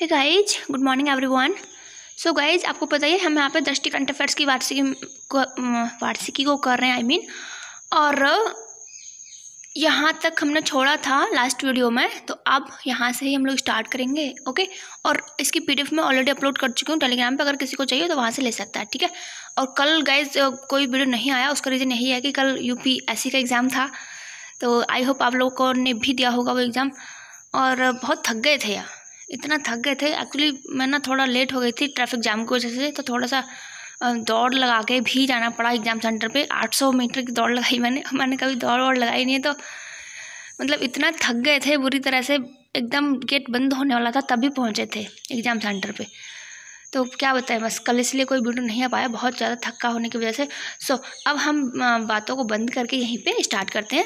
है guys good morning everyone so guys आपको पता ही है हम यहाँ पे दृष्टि करंट अफेयर्स की वार्षिकी वार्षिकी को कर रहे हैं आई I मीन mean, और यहाँ तक हमने छोड़ा था लास्ट वीडियो में तो अब यहाँ से ही हम लोग स्टार्ट करेंगे ओके और इसकी पीडीएफ में ऑलरेडी अपलोड कर चुकी हूँ टेलीग्राम पे अगर किसी को चाहिए तो वहाँ से ले सकता है ठीक है और कल गाइज कोई वीडियो नहीं आया उसका रीज़न यही है कि कल सी का एग्ज़ाम था तो आई होप आप लोगों ने भी दिया होगा वो एग्ज़ाम और बहुत थक गए थे यार इतना थक गए थे एक्चुअली मैं ना थोड़ा लेट हो गई थी ट्रैफिक जाम की वजह से तो थोड़ा सा दौड़ लगा के भी जाना पड़ा एग्ज़ाम सेंटर पे 800 मीटर की दौड़ लगाई मैंने मैंने कभी दौड़ वौड़ लगाई नहीं है तो मतलब इतना थक गए थे बुरी तरह से एकदम गेट बंद होने वाला था तभी पहुँचे थे एग्ज़ाम सेंटर पर तो क्या बताएं बस कल इसलिए कोई वीडियो नहीं आ पाया बहुत ज़्यादा थक्का होने की वजह से सो so, अब हम बातों को बंद करके यहीं पे स्टार्ट करते हैं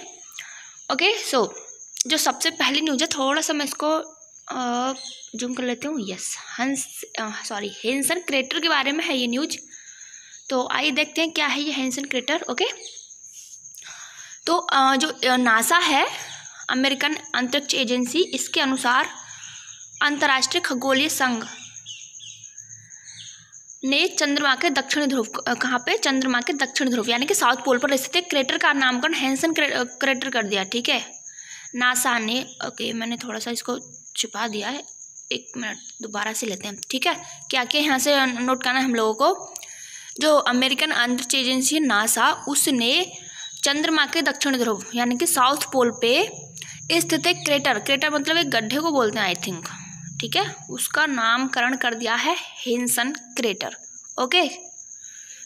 ओके okay, सो so, जो सबसे पहली न्यूज़ है थोड़ा सा मैं इसको जूम कर लेती हूँ यस हंस सॉरी हेंसन क्रेटर के बारे में है ये न्यूज तो आइए देखते हैं क्या है ये हेंसन क्रेटर ओके तो आ, uh, जो नासा uh, है अमेरिकन अंतरिक्ष एजेंसी इसके अनुसार अंतर्राष्ट्रीय खगोलीय संघ ने चंद्रमा के दक्षिण ध्रुव uh, कहाँ पे चंद्रमा के दक्षिण ध्रुव यानी कि साउथ पोल पर स्थित क्रेटर का नामकरण हैंसन क्रेटर कर दिया ठीक है नासा ने ओके मैंने थोड़ा सा इसको छुपा दिया है एक मिनट दोबारा से लेते हैं ठीक है क्या क्या यहाँ से नोट करना है हम लोगों को जो अमेरिकन अंतरिक्ष एजेंसी है नासा उसने चंद्रमा के दक्षिण ध्रुव यानी कि साउथ पोल पे स्थित एक क्रेटर क्रेटर मतलब एक गड्ढे को बोलते हैं आई थिंक ठीक है उसका नामकरण कर दिया है हिंसन क्रेटर ओके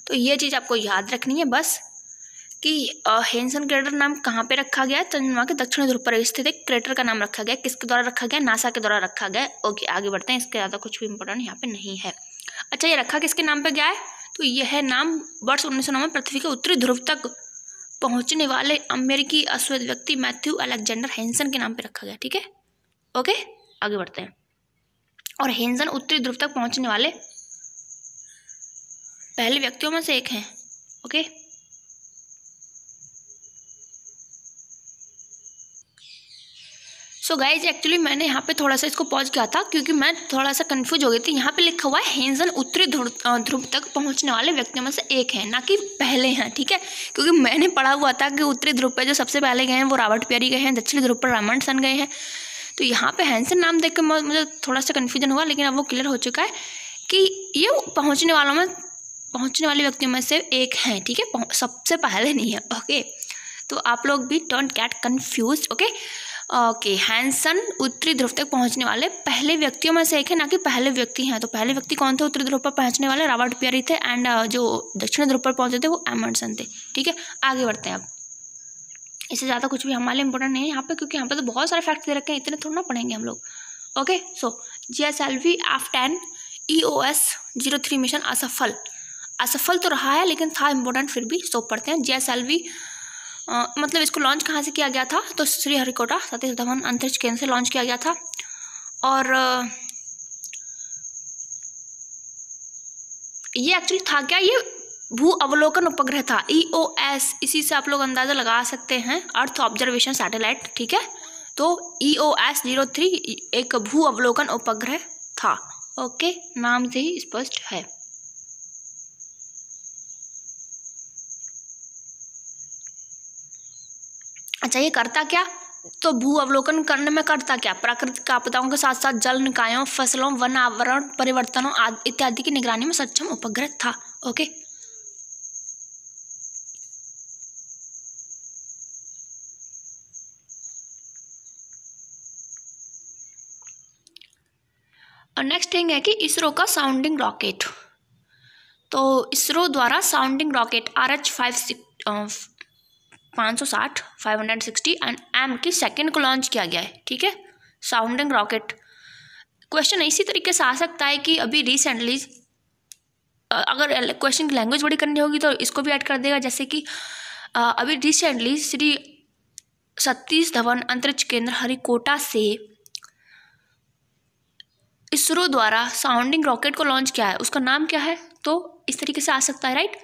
तो ये चीज़ आपको याद रखनी है बस कि हेंसन क्रेटर नाम कहाँ पे रखा गया चंद्रमा तो के दक्षिण ध्रुव पर स्थित एक क्रेटर का नाम रखा गया किसके द्वारा रखा गया नासा के द्वारा रखा गया ओके आगे बढ़ते हैं इसके ज़्यादा कुछ भी इम्पोर्टेंट यहाँ पे नहीं है अच्छा ये रखा किसके नाम पे गया है तो यह नाम वर्ष उन्नीस में पृथ्वी के उत्तरी ध्रुव तक पहुँचने वाले अमेरिकी अश्वेत व्यक्ति मैथ्यू अलेक्जेंडर हेंसन के नाम पर रखा गया ठीक है ओके आगे बढ़ते हैं और हेंसन उत्तरी ध्रुव तक पहुँचने वाले पहले व्यक्तियों में से एक हैं ओके सो गाइज एक्चुअली मैंने यहाँ पे थोड़ा सा इसको पॉज किया था क्योंकि मैं थोड़ा सा कंफ्यूज हो गई थी यहाँ पे लिखा हुआ है हेंजन उत्तरी ध्रुव तक पहुँचने वाले व्यक्तियों में से एक है ना कि पहले हैं ठीक है क्योंकि मैंने पढ़ा हुआ था कि उत्तरी ध्रुव पर जो सबसे पहले गए हैं वो रावट प्यारी गए हैं दक्षिणी ध्रुव पर रामण सन गए हैं तो यहाँ पर हैंसन नाम देख के मुझे थोड़ा सा कन्फ्यूजन हुआ लेकिन अब वो क्लियर हो चुका है कि ये पहुँचने वालों में पहुँचने वाले व्यक्तियों में से एक हैं ठीक है सबसे पहले नहीं है ओके तो आप लोग भी don't get confuse okay okay Henson उत्तरी ध्रुव तक पहुंचने वाले पहले व्यक्तियों में से एक है ना कि पहले व्यक्ति हैं तो पहले व्यक्ति कौन थे उत्तरी ध्रुव पर पहुंचने वाले रॉबर्ट पियरी थे एंड uh, जो दक्षिण ध्रुव पर पहुंचे थे वो एमंडसन थे ठीक है आगे बढ़ते हैं अब इससे ज़्यादा कुछ भी हमारे लिए इंपॉर्टेंट नहीं है यहाँ पे क्योंकि यहाँ पे तो बहुत सारे फैक्ट दे रखे हैं इतने थोड़ा ना पढ़ेंगे हम लोग okay so G S L V F ten E O S zero three mission असफल असफल तो रहा है लेकिन था इम्पोर्टेंट फिर भी सो पढ़ते हैं जी एस एल वी आ, मतलब इसको लॉन्च कहाँ से किया गया था तो श्री हरिकोटा सतीश धवन अंतरिक्ष केंद्र से लॉन्च किया गया था और ये एक्चुअली था क्या ये भू अवलोकन उपग्रह था ई ओ एस इसी से आप लोग अंदाज़ा लगा सकते हैं अर्थ ऑब्जर्वेशन सैटेलाइट ठीक है तो E O S zero three एक भू अवलोकन उपग्रह था ओके नाम से ही स्पष्ट है अच्छा ये करता क्या तो भू अवलोकन करने में करता क्या प्राकृतिक आपदाओं के साथ साथ जल निकायों फसलों वनावरण परिवर्तनों आदि इत्यादि की निगरानी में सक्षम उपग्रह था ओके और नेक्स्ट थिंग है कि इसरो का साउंडिंग रॉकेट तो इसरो द्वारा sounding rocket R H five six पाँच सौ साठ five hundred sixty and M K second को लॉन्च किया गया है ठीक है साउंडिंग रॉकेट क्वेश्चन इसी तरीके से आ सकता है कि अभी रिसेंटली अगर क्वेश्चन की लैंग्वेज बड़ी करनी होगी तो इसको भी ऐड कर देगा जैसे कि अभी रिसेंटली श्री सतीश धवन अंतरिक्ष केंद्र हरिकोटा से इसरो द्वारा साउंडिंग रॉकेट को लॉन्च किया है उसका नाम क्या है तो इस तरीके से आ सकता है right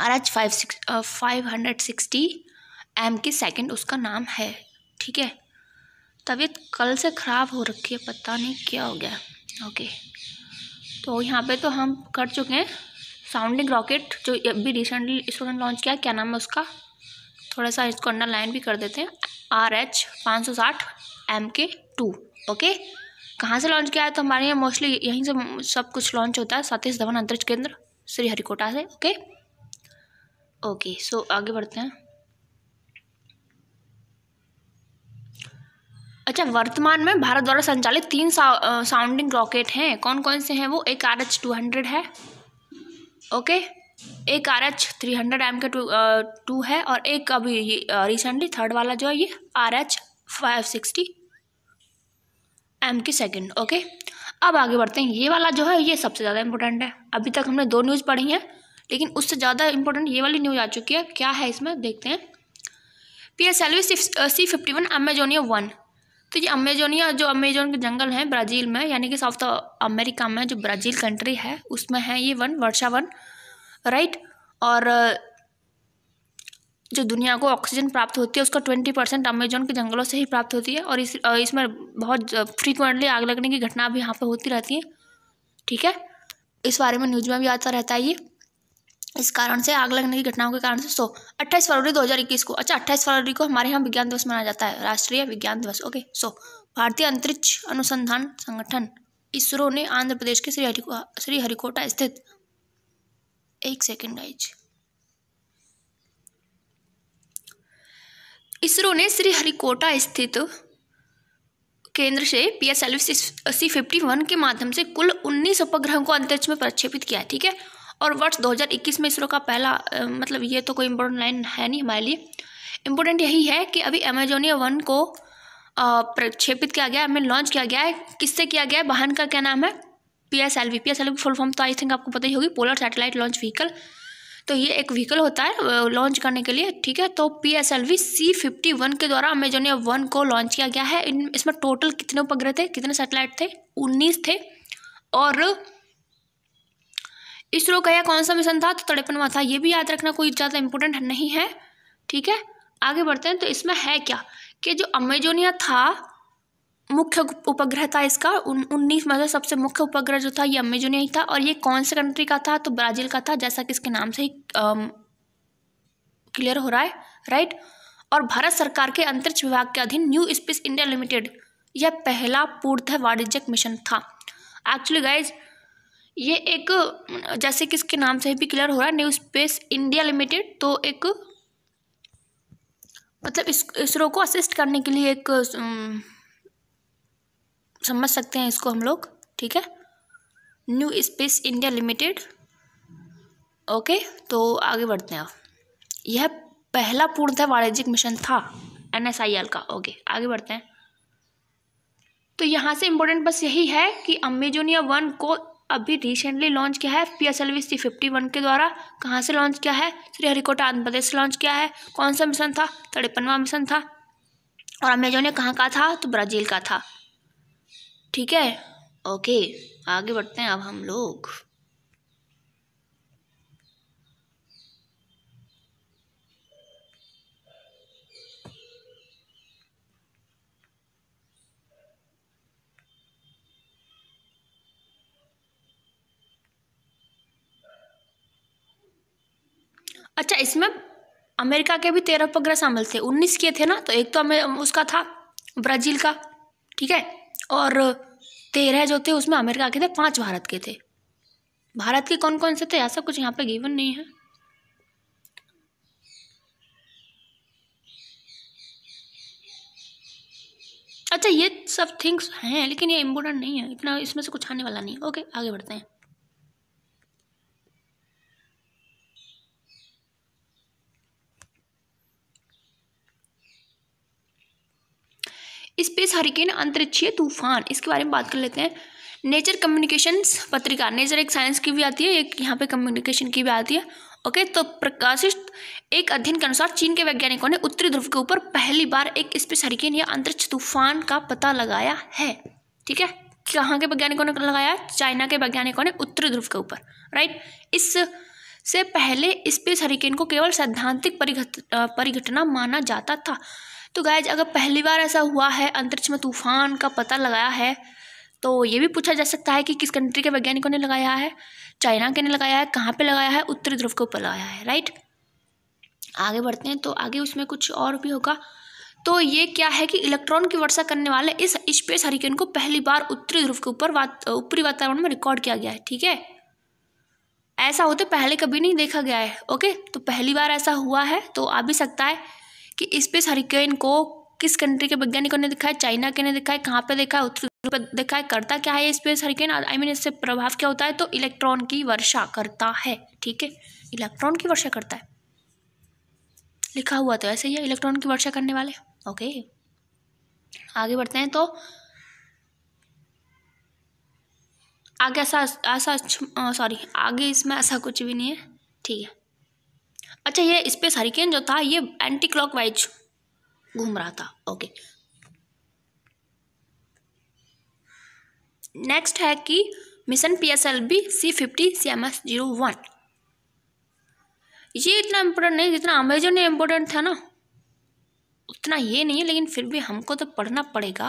R H five six five hundred sixty M K second उसका नाम है ठीक है तबीयत कल से ख़राब हो रखी है पता नहीं क्या हो गया ओके तो यहाँ पे तो हम कर चुके हैं साउंडिंग रॉकेट जो अभी रिसेंटली इस वक्त लॉन्च किया क्या नाम है उसका थोड़ा सा इसको अंडरलाइन भी कर देते हैं आर एच पाँच सौ साठ एम के टू ओके कहाँ से लॉन्च किया है तो हमारे यहाँ मोस्टली यहीं से सब कुछ लॉन्च होता है सतीश धवन अंतरिक्ष केंद्र श्रीहरिकोटा से ओके ओके सो आगे बढ़ते हैं अच्छा वर्तमान में भारत द्वारा संचालित तीन सा, साउंडिंग रॉकेट हैं कौन कौन से हैं वो एक आर एच टू हंड्रेड है ओके एक R H three hundred M K two two है और एक अभी ये रिसेंटली थर्ड वाला जो है ये R H five sixty M K second okay अब आगे बढ़ते हैं ये वाला जो है ये सबसे ज़्यादा इंपॉर्टेंट है अभी तक हमने दो न्यूज़ पढ़ी हैं लेकिन उससे ज़्यादा इंपॉर्टेंट ये वाली न्यूज आ चुकी है क्या है इसमें देखते हैं P S L V C fifty one Amazonia one तो ये अमेजोनिया जो अमेजोन के जंगल हैं ब्राज़ील में यानी कि साउथ अमेरिका में जो ब्राज़ील कंट्री है उसमें है ये वन वर्षा वन राइट और जो दुनिया को ऑक्सीजन प्राप्त होती है उसका ट्वेंटी परसेंट अमेजोन के जंगलों से ही प्राप्त होती है और इस uh, इसमें बहुत फ्रीक्वेंटली uh, आग लगने की घटना भी यहाँ पर होती रहती है ठीक है इस बारे में न्यूज़ में भी आता रहता है ये इस कारण से आग लगने की घटनाओं के कारण से सो अट्ठाईस फरवरी 2021 को अच्छा अट्ठाईस फरवरी को हमारे यहाँ विज्ञान दिवस मनाया जाता है राष्ट्रीय विज्ञान दिवस ओके सो भारतीय अंतरिक्ष अनुसंधान संगठन इसरो ने आंध्र प्रदेश के श्री श्रीहरिकोटा स्थित एक सेकेंड आइज इसरो ने श्रीहरिकोटा स्थित केंद्र से P S L C fifty one के माध्यम से कुल उन्नीस उपग्रहों को अंतरिक्ष में प्रक्षेपित किया ठीक है और वर्ष 2021 में इसरो का पहला मतलब ये तो कोई इम्पोर्टेंट लाइन है नहीं हमारे लिए इम्पोर्टेंट यही है कि अभी अमेजोनिया वन को प्रक्षेपित किया गया हमें लॉन्च किया गया है किससे किया गया है वाहन का क्या नाम है P S L V P S L V full form तो आई थिंक आपको पता ही होगी पोलर सैटेलाइट लॉन्च व्हीकल तो ये एक व्हीकल होता है लॉन्च करने के लिए ठीक है तो P S L V C fifty one के द्वारा अमेजोनिया वन को लॉन्च किया गया है इन इसमें टोटल कितने उपग्रह थे कितने सैटेलाइट थे उन्नीस थे और इसरो का यह कौन सा मिशन था तो तड़पनवा था ये भी याद रखना कोई ज़्यादा इंपॉर्टेंट नहीं है ठीक है आगे बढ़ते हैं तो इसमें है क्या कि जो अमेजोनिया था मुख्य उपग्रह था इसका उन उन्नीस मतलब सबसे मुख्य उपग्रह जो था ये अमेजोनिया ही था और ये कौन से कंट्री का था तो ब्राज़ील का था जैसा कि इसके नाम से ही क्लियर हो रहा है राइट और भारत सरकार के अंतरिक्ष विभाग के अधीन न्यू स्पेस इंडिया लिमिटेड यह पहला पूर्त वाणिज्यिक मिशन था एक्चुअली गाइज ये एक जैसे कि इसके नाम से भी क्लियर हो रहा है न्यू स्पेस इंडिया लिमिटेड तो एक मतलब इस इसरो को असिस्ट करने के लिए एक समझ सकते हैं इसको हम लोग ठीक है New Space India Limited okay तो आगे बढ़ते हैं यह पहला पूर्णतः वाणिज्यिक मिशन था एन एस आई एल का ओके आगे बढ़ते हैं तो यहाँ से इम्पोर्टेंट बस यही है कि अमेजोनिया वन को अभी रिसेंटली लॉन्च किया है P S L V C fifty one के द्वारा कहाँ से लॉन्च किया है श्रीहरिकोटा आंध्र प्रदेश से लॉन्च किया है कौन सा मिशन था तड़ेपनवा मिशन था और अमेजोन ने कहाँ का था तो ब्राज़ील का था ठीक है ओके आगे बढ़ते हैं अब हम लोग अच्छा इसमें अमेरिका के भी तेरह उपग्रह शामिल थे उन्नीस किए थे ना तो एक तो उसका था ब्राज़ील का ठीक है और तेरह जो थे उसमें अमेरिका के थे पाँच भारत के थे भारत के कौन कौन से थे ऐसा कुछ यहाँ पे गिवन नहीं है अच्छा ये सब थिंग्स हैं लेकिन ये इम्पोर्टेंट नहीं है इतना इसमें से कुछ आने वाला नहीं है ओके आगे बढ़ते हैं स्पेस हरिकेन अंतरिक्षीय तूफान इसके बारे में बात कर लेते हैं नेचर कम्युनिकेशंस पत्रिका नेचर एक साइंस की भी आती है एक यहाँ पे कम्युनिकेशन की भी आती है ओके तो प्रकाशित एक अध्ययन के अनुसार चीन के वैज्ञानिकों ने उत्तरी ध्रुव के ऊपर पहली बार एक स्पेस हरिकेन या अंतरिक्ष तूफान का पता लगाया है ठीक है कहाँ के वैज्ञानिकों ने लगाया चाइना के वैज्ञानिकों ने उत्तरी ध्रुव के ऊपर राइट इस से पहले स्पेस हरिकेन को केवल सैद्धांतिक परिघट परिघटना माना जाता था तो गायज अगर पहली बार ऐसा हुआ है अंतरिक्ष में तूफान का पता लगाया है तो ये भी पूछा जा सकता है कि किस कंट्री के वैज्ञानिकों ने लगाया है चाइना के ने लगाया है कहाँ पे लगाया है उत्तरी ध्रुव के ऊपर लगाया है राइट आगे बढ़ते हैं तो आगे उसमें कुछ और भी होगा तो ये क्या है कि इलेक्ट्रॉन की वर्षा करने वाले इस स्पेस हरिकेन को पहली बार उत्तरी ध्रुव के ऊपर वात, ऊपरी वातावरण में रिकॉर्ड किया गया है ठीक है ऐसा होते पहले कभी नहीं देखा गया है ओके तो पहली बार ऐसा हुआ है तो आ भी सकता है कि स्पेस हरिकेन को किस कंट्री के वैज्ञानिकों ने दिखाया चाइना के ने दिखाया है कहाँ पे देखा है पर देखा है करता क्या है स्पेस हरिकेन आई मीन इससे प्रभाव क्या होता है तो इलेक्ट्रॉन की वर्षा करता है ठीक है इलेक्ट्रॉन की वर्षा करता है लिखा हुआ तो ऐसे ही है इलेक्ट्रॉन की वर्षा करने वाले ओके आगे बढ़ते हैं तो आगे ऐसा ऐसा सॉरी आगे इसमें ऐसा कुछ भी नहीं है ठीक है अच्छा ये स्पेस हरिकेन जो था ये एंटी क्लॉक वाइज घूम रहा था ओके नेक्स्ट है कि mission P S L B C fifty C M S zero one ये इतना इम्पोर्टेंट नहीं जितना अमेजोन इम्पोर्टेंट था ना उतना ये नहीं है लेकिन फिर भी हमको तो पढ़ना पड़ेगा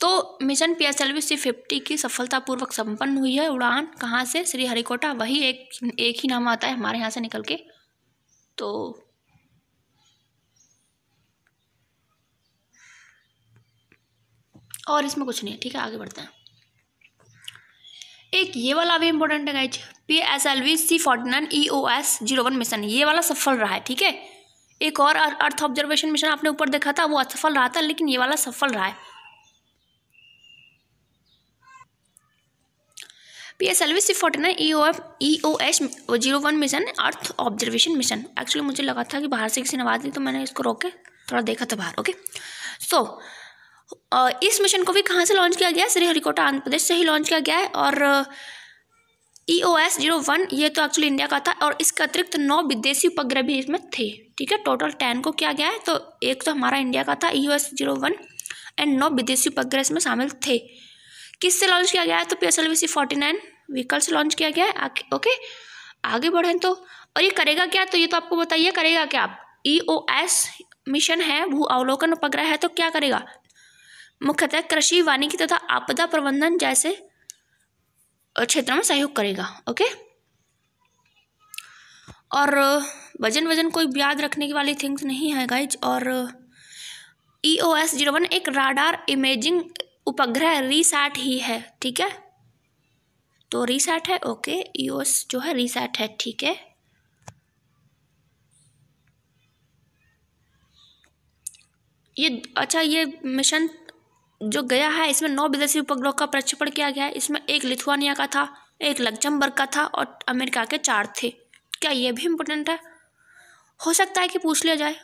तो mission P S L V C fifty की सफलतापूर्वक संपन्न हुई है उड़ान कहाँ से श्रीहरिकोटा वही एक एक ही नाम आता है हमारे यहाँ से निकल के तो और इसमें कुछ नहीं है ठीक है आगे बढ़ते हैं एक ये वाला भी इम्पोर्टेंट है P S L V C forty nine E O S zero one mission ये वाला सफल रहा है ठीक है एक और अर्थ ऑब्जर्वेशन मिशन आपने ऊपर देखा था वो असफल रहा था लेकिन ये वाला सफल रहा है P S L V C forty nine E O F E O S zero one mission earth observation mission actually मुझे लगा था कि बाहर से किसी ने आवाज़ दी तो मैंने इसको रोक के थोड़ा देखा था बाहर ओके सो so, इस मिशन को भी कहाँ से लॉन्च किया गया श्रीहरिकोटा आंध्र प्रदेश से ही लॉन्च किया गया है और E O S zero one ये तो एक्चुअली इंडिया का था और इसके अतिरिक्त नौ विदेशी उपग्रह भी इसमें थे ठीक है टोटल टेन को किया गया है तो एक तो हमारा इंडिया का था E O S zero one and नौ विदेशी उपग्रह इसमें शामिल थे किससे लॉन्च किया गया है तो P S L V C forty nine vehicle से लॉन्च किया गया है ओके आगे बढ़ें तो और ये करेगा क्या तो ये तो आपको बताइए करेगा क्या आप ई ओ एस मिशन है भू अवलोकन उपग्रह है तो क्या करेगा मुख्यतः कृषि वानिकी तथा आपदा प्रबंधन जैसे क्षेत्रों में सहयोग करेगा ओके और वजन वजन कोई याद रखने की वाली थिंग्स नहीं है गाइज और E O S zero one एक राडार इमेजिंग उपग्रह रिसाट ही है ठीक है तो रिसाट है ओके ईओस जो है रिसाट है ठीक है ये अच्छा ये मिशन जो गया है इसमें नौ विदेशी उपग्रह का प्रक्षेपण किया गया है इसमें एक लिथुआनिया का था एक लग्जमबर्ग का था और अमेरिका के चार थे क्या ये भी इम्पोर्टेंट है हो सकता है कि पूछ लिया जाए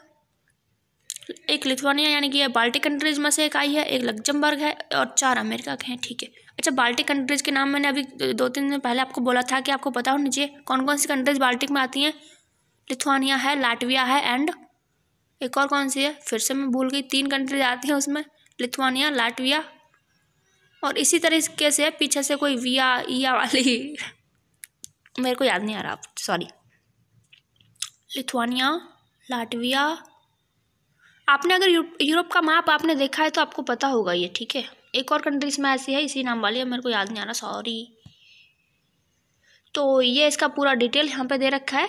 एक लिथुआनिया यानी कि यह बाल्टिक कंट्रीज में से एक आई है एक लग्जमबर्ग है और चार अमेरिका के हैं ठीक है अच्छा बाल्टिक कंट्रीज के नाम मैंने अभी दो तीन दिन पहले आपको बोला था कि आपको पता होना चाहिए कौन कौन सी कंट्रीज बाल्टिक में आती हैं लिथुआनिया है लाटविया है एंड एक और कौन सी है फिर से मैं भूल गई तीन कंट्रीज आती हैं उसमें लिथुआनिया लाटविया और इसी तरीके से पीछे से कोई विया या वाली मेरे को याद नहीं आ रहा सॉरी लिथुआनिया लाटविया आपने अगर यूरोप का मैप आपने देखा है तो आपको पता होगा ये ठीक है एक और कंट्री इसमें ऐसी है इसी नाम वाली है मेरे को याद नहीं आ रहा सॉरी तो ये इसका पूरा डिटेल यहाँ पे दे रखा है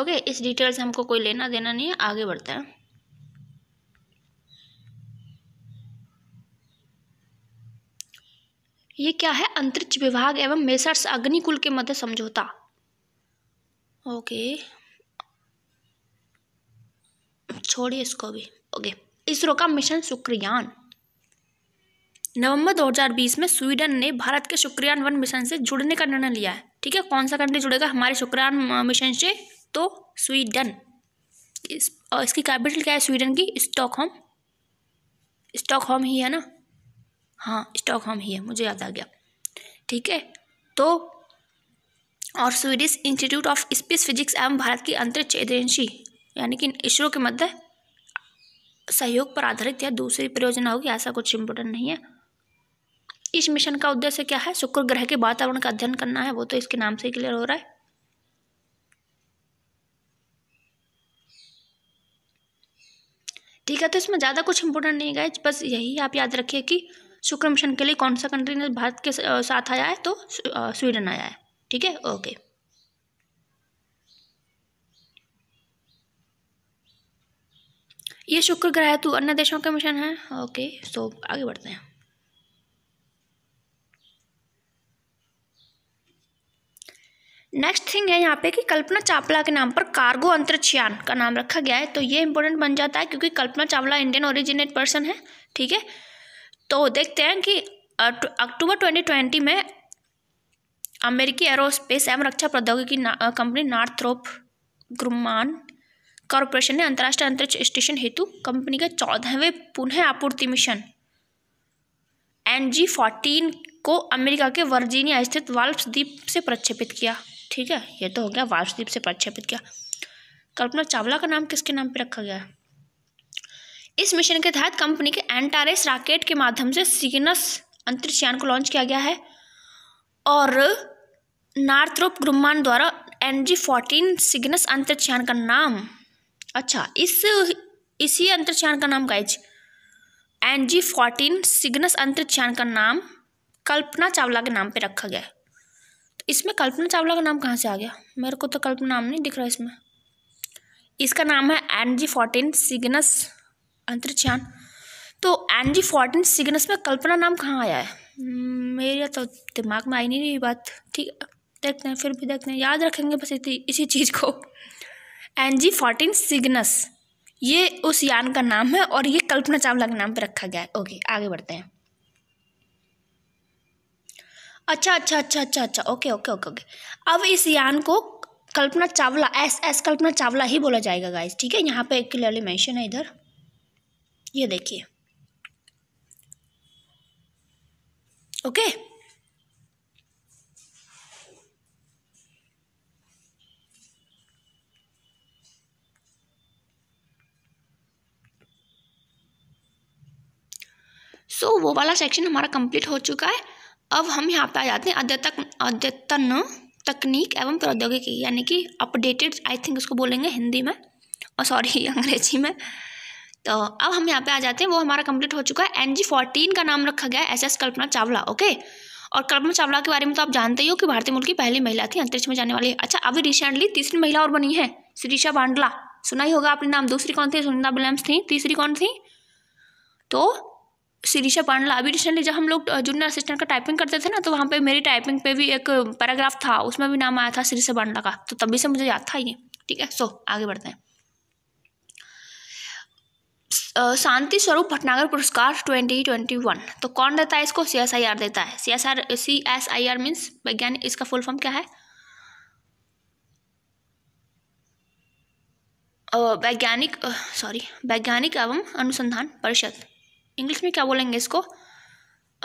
ओके इस डिटेल से हमको कोई लेना देना नहीं है आगे बढ़ते हैं ये क्या है अंतरिक्ष विभाग एवं मेसर्स अग्निकुल के मध्य समझौता ओके छोड़िए इसको भी ओके इसरो का मिशन शुक्रयान नवंबर 2020 में स्वीडन ने भारत के शुक्रयान वन मिशन से जुड़ने का निर्णय लिया है ठीक है कौन सा कंट्री जुड़ेगा हमारे शुक्रयान मिशन से तो स्वीडन इस और इसकी कैपिटल क्या है स्वीडन की स्टॉकहोम स्टॉकहोम ही है ना हाँ स्टॉकहोम ही है मुझे याद आ गया ठीक है तो और Swedish institute of space physics एवं भारत की अंतरिक्ष एजेंसी यानी कि इसरो के मध्य सहयोग पर आधारित या दूसरी परियोजना होगी ऐसा कुछ इम्पोर्टेंट नहीं है इस मिशन का उद्देश्य क्या है शुक्र ग्रह के वातावरण का अध्ययन करना है वो तो इसके नाम से क्लियर हो रहा है ठीक है तो इसमें ज़्यादा कुछ इम्पोर्टेंट नहीं गए बस यही आप याद रखिए कि शुक्र मिशन के लिए कौन सा कंट्री ने भारत के साथ आया है तो स्वीडन आया है ठीक है ओके ये शुक्र ग्रह तो अन्य देशों के मिशन है हाँ, ओके सो तो आगे बढ़ते हैं नेक्स्ट थिंग है यहाँ पे कि कल्पना चावला के नाम पर कार्गो अंतरिक्षयान का नाम रखा गया है तो ये इंपॉर्टेंट बन जाता है क्योंकि Kalpana Chawla Indian originate person है ठीक है तो देखते हैं कि अक्टूबर ट्वेंटी ट्वेंटी में अमेरिकी एरोस्पेस एवं रक्षा प्रौद्योगिकी कंपनी नार्थरोप ग्रुमान कॉरपोरेशन ने अंतर्राष्ट्रीय अंतरिक्ष स्टेशन हेतु कंपनी के चौदहवें पुनः आपूर्ति मिशन एन जी फोर्टीन को अमेरिका के वर्जीनिया स्थित वाल्प्स द्वीप से प्रक्षेपित किया ठीक है ये तो हो गया वाल्प्स द्वीप से प्रक्षेपित किया कल्पना चावला का नाम किसके नाम पर रखा गया है इस मिशन के तहत कंपनी के एंटारेस रॉकेट के माध्यम से सिग्नस अंतरिक्ष यान को लॉन्च किया गया है और नार्थरोप ग्रुमान द्वारा एन जी फोर्टीन सिग्नस अंतरिक्ष यान का नाम अच्छा इस इसी अंतरक्षण का नाम guys N G fourteen Cygnus अंतरक्षण का नाम कल्पना चावला के नाम पे रखा गया है तो इसमें कल्पना चावला का नाम कहाँ से आ गया मेरे को तो कल्पना नाम नहीं दिख रहा इसमें इसका नाम है एन जी फोर्टीन सिग्नस अंतरक्षण तो एन जी फोर्टीन सिग्नस में कल्पना नाम कहाँ आया है हम्म, मेरा तो दिमाग में आई नहीं रही बात ठीक है देखते हैं फिर भी देखते हैं याद रखेंगे बस इसी चीज़ को एन जी फोर्टीन सिग्नस ये उस यान का नाम है और ये कल्पना चावला के नाम पर रखा गया है ओके आगे बढ़ते हैं अच्छा अच्छा अच्छा अच्छा अच्छा ओके ओके ओके ओके अब इस यान को कल्पना चावला एस एस कल्पना चावला ही बोला जाएगा गाइस ठीक है यहाँ पे क्लियरली मेंशन है इधर ये देखिए ओके okay? सो so, वो वाला सेक्शन हमारा कंप्लीट हो चुका है अब हम यहाँ पे आ जाते हैं अद्यतक अद्यतन तकनीक एवं प्रौद्योगिकी यानी कि अपडेटेड आई थिंक उसको बोलेंगे हिंदी में और सॉरी अंग्रेजी में तो अब हम यहाँ पे आ जाते हैं वो हमारा कंप्लीट हो चुका है एन जी फोर्टीन का नाम रखा गया है S S Kalpana Chawla okay और कल्पना चावला के बारे में तो आप जानते ही हो कि भारतीय मूल की पहली महिला थी अंतरिक्ष में जाने वाली अच्छा अभी रिसेंटली तीसरी महिला और बनी है श्रीषा बांडला सुना ही होगा आपने नाम दूसरी कौन थी सुनिंदा विलियम्स थी तीसरी कौन थी तो शिरीषा पांडला अभी रिसेंटली जब हम लोग जूनियर असिस्टेंट का टाइपिंग करते थे ना तो वहाँ पे मेरी टाइपिंग पे भी एक पैराग्राफ था उसमें भी नाम आया था शिरीषा पांडला का तो तभी से मुझे याद था ये ठीक है सो आगे बढ़ते हैं शांति स्वरूप भटनागर पुरस्कार 2021 तो कौन देता है इसको सी एस आई आर देता है C S R C S I R means वैज्ञानिक इसका फुल फॉर्म क्या है वैज्ञानिक सॉरी वैज्ञानिक एवं अनुसंधान परिषद इंग्लिश में क्या बोलेंगे इसको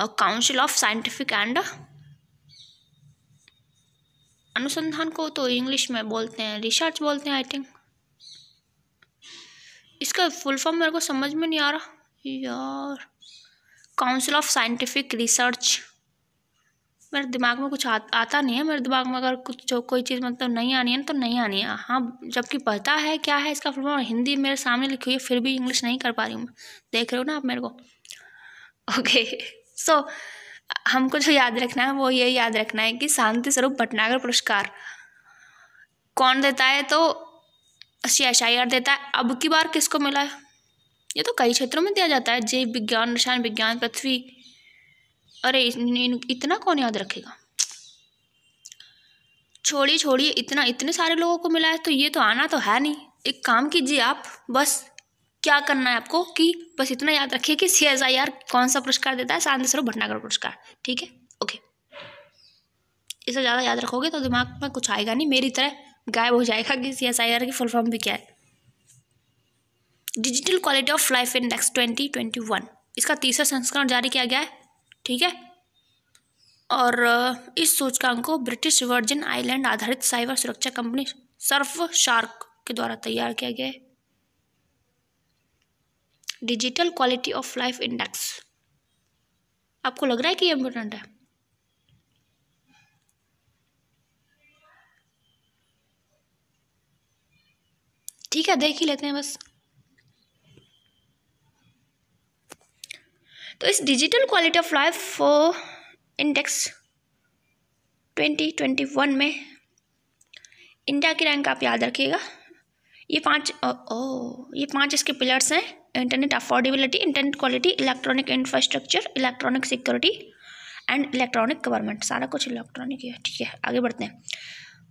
काउंसिल ऑफ साइंटिफिक एंड अनुसंधान को तो इंग्लिश में बोलते हैं रिसर्च बोलते हैं आई थिंक इसका फुल फॉर्म मेरे को समझ में नहीं आ रहा यार काउंसिल ऑफ साइंटिफिक रिसर्च मेरे दिमाग में कुछ आ, आता नहीं है मेरे दिमाग में अगर कुछ जो कोई चीज़ मतलब नहीं आनी है ना तो नहीं आनी है हाँ जबकि पता है क्या है इसका फुल हिंदी मेरे सामने लिखी हुई है फिर भी इंग्लिश नहीं कर पा रही हूँ देख रहे हो ना आप मेरे को ओके सो हमको जो याद रखना है वो ये याद रखना है कि शांति स्वरूप भटनागर पुरस्कार कौन देता है तो सी एस आई आर देता है अब की बार किसको मिला है ये तो कई क्षेत्रों में दिया जाता है जीव विज्ञान निशान विज्ञान पृथ्वी अरे इतना कौन याद रखेगा छोड़िए छोड़िए इतना इतने सारे लोगों को मिला है तो ये तो आना तो है नहीं एक काम कीजिए आप बस क्या करना है आपको कि बस इतना याद रखिए कि सी एस आई आर कौन सा पुरस्कार देता है शांति स्वरूप भटनागर पुरस्कार ठीक है ओके इसे ज़्यादा याद रखोगे तो दिमाग में कुछ आएगा नहीं मेरी तरह गायब हो जाएगा कि सी एस आई आर की फुल फॉर्म भी क्या है digital quality of life index twenty twenty one इसका तीसरा संस्करण जारी किया गया है ठीक है और इस सूचकांक को ब्रिटिश वर्जिन आइलैंड आधारित साइबर सुरक्षा कंपनी सर्फ शार्क के द्वारा तैयार किया गया है digital quality of life index आपको लग रहा है कि ये इम्पोर्टेंट है ठीक है देख ही लेते हैं बस तो इस digital quality of life twenty index 2021 में इंडिया की रैंक आप याद रखिएगा ये पांच ओ, ओ ये पांच इसके पिलर्स हैं internet affordability internet quality electronic infrastructure electronic security and electronic government सारा कुछ इलेक्ट्रॉनिक है ठीक है आगे बढ़ते हैं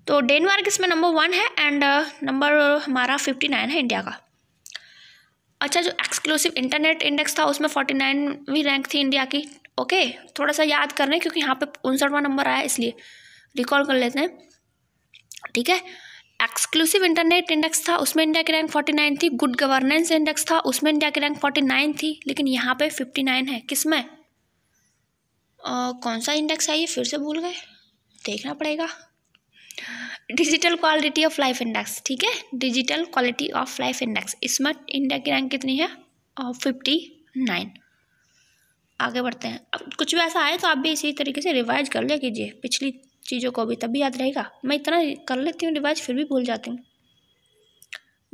तो डेनमार्क इसमें नंबर वन है एंड नंबर uh, हमारा फिफ्टी नाइन है इंडिया का अच्छा जो एक्सक्लूसिव इंटरनेट इंडेक्स था उसमें फोर्टी नाइनवीं रैंक थी इंडिया की ओके थोड़ा सा याद कर रहे हैं क्योंकि यहाँ पे उनसठवां नंबर आया इसलिए रिकॉल कर लेते हैं ठीक है एक्सक्लूसिव इंटरनेट इंडेक्स था उसमें इंडिया की रैंक फोर्टी नाइन थी गुड गवर्नेंस इंडेक्स था उसमें इंडिया की रैंक फोर्टी नाइन थी लेकिन यहाँ पे फिफ्टी नाइन है किस में कौन सा इंडेक्स है ये फिर से भूल गए देखना पड़ेगा digital quality of life index ठीक है digital quality of life index इसमें इंडिया की रैंक कितनी है और फिफ्टी नाइन आगे बढ़ते हैं अब कुछ भी ऐसा आए तो आप भी इसी तरीके से रिवाइज कर लिया कीजिए पिछली चीज़ों को भी तभी याद रहेगा मैं इतना कर लेती हूँ रिवाइज फिर भी भूल जाती हूँ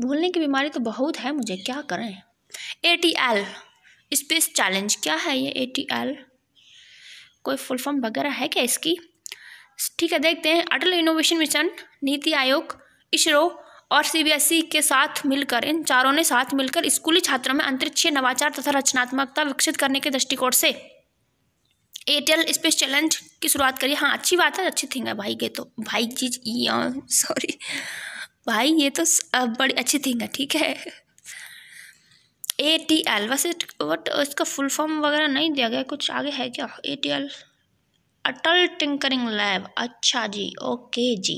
भूलने की बीमारी तो बहुत है मुझे क्या करें A T L space challenge क्या है ये ए टी एल कोई फुल फॉर्म वगैरह है क्या इसकी ठीक है देखते हैं अटल इनोवेशन मिशन नीति आयोग इसरो और सीबीएसई के साथ मिलकर इन चारों ने साथ मिलकर स्कूली छात्रों में अंतरिक्षीय नवाचार तथा रचनात्मकता विकसित करने के दृष्टिकोण से एयरटेल स्पेस चैलेंज की शुरुआत करी हाँ अच्छी बात है अच्छी थिंग है भाई ये तो भाई चीज सॉरी हाँ, भाई ये तो बड़ी अच्छी थिंग है ठीक है ए टी एल वैसे वट इसका फुल फॉर्म वगैरह नहीं दिया गया कुछ आगे है क्या A T L Atal tinkering lab अच्छा जी ओके जी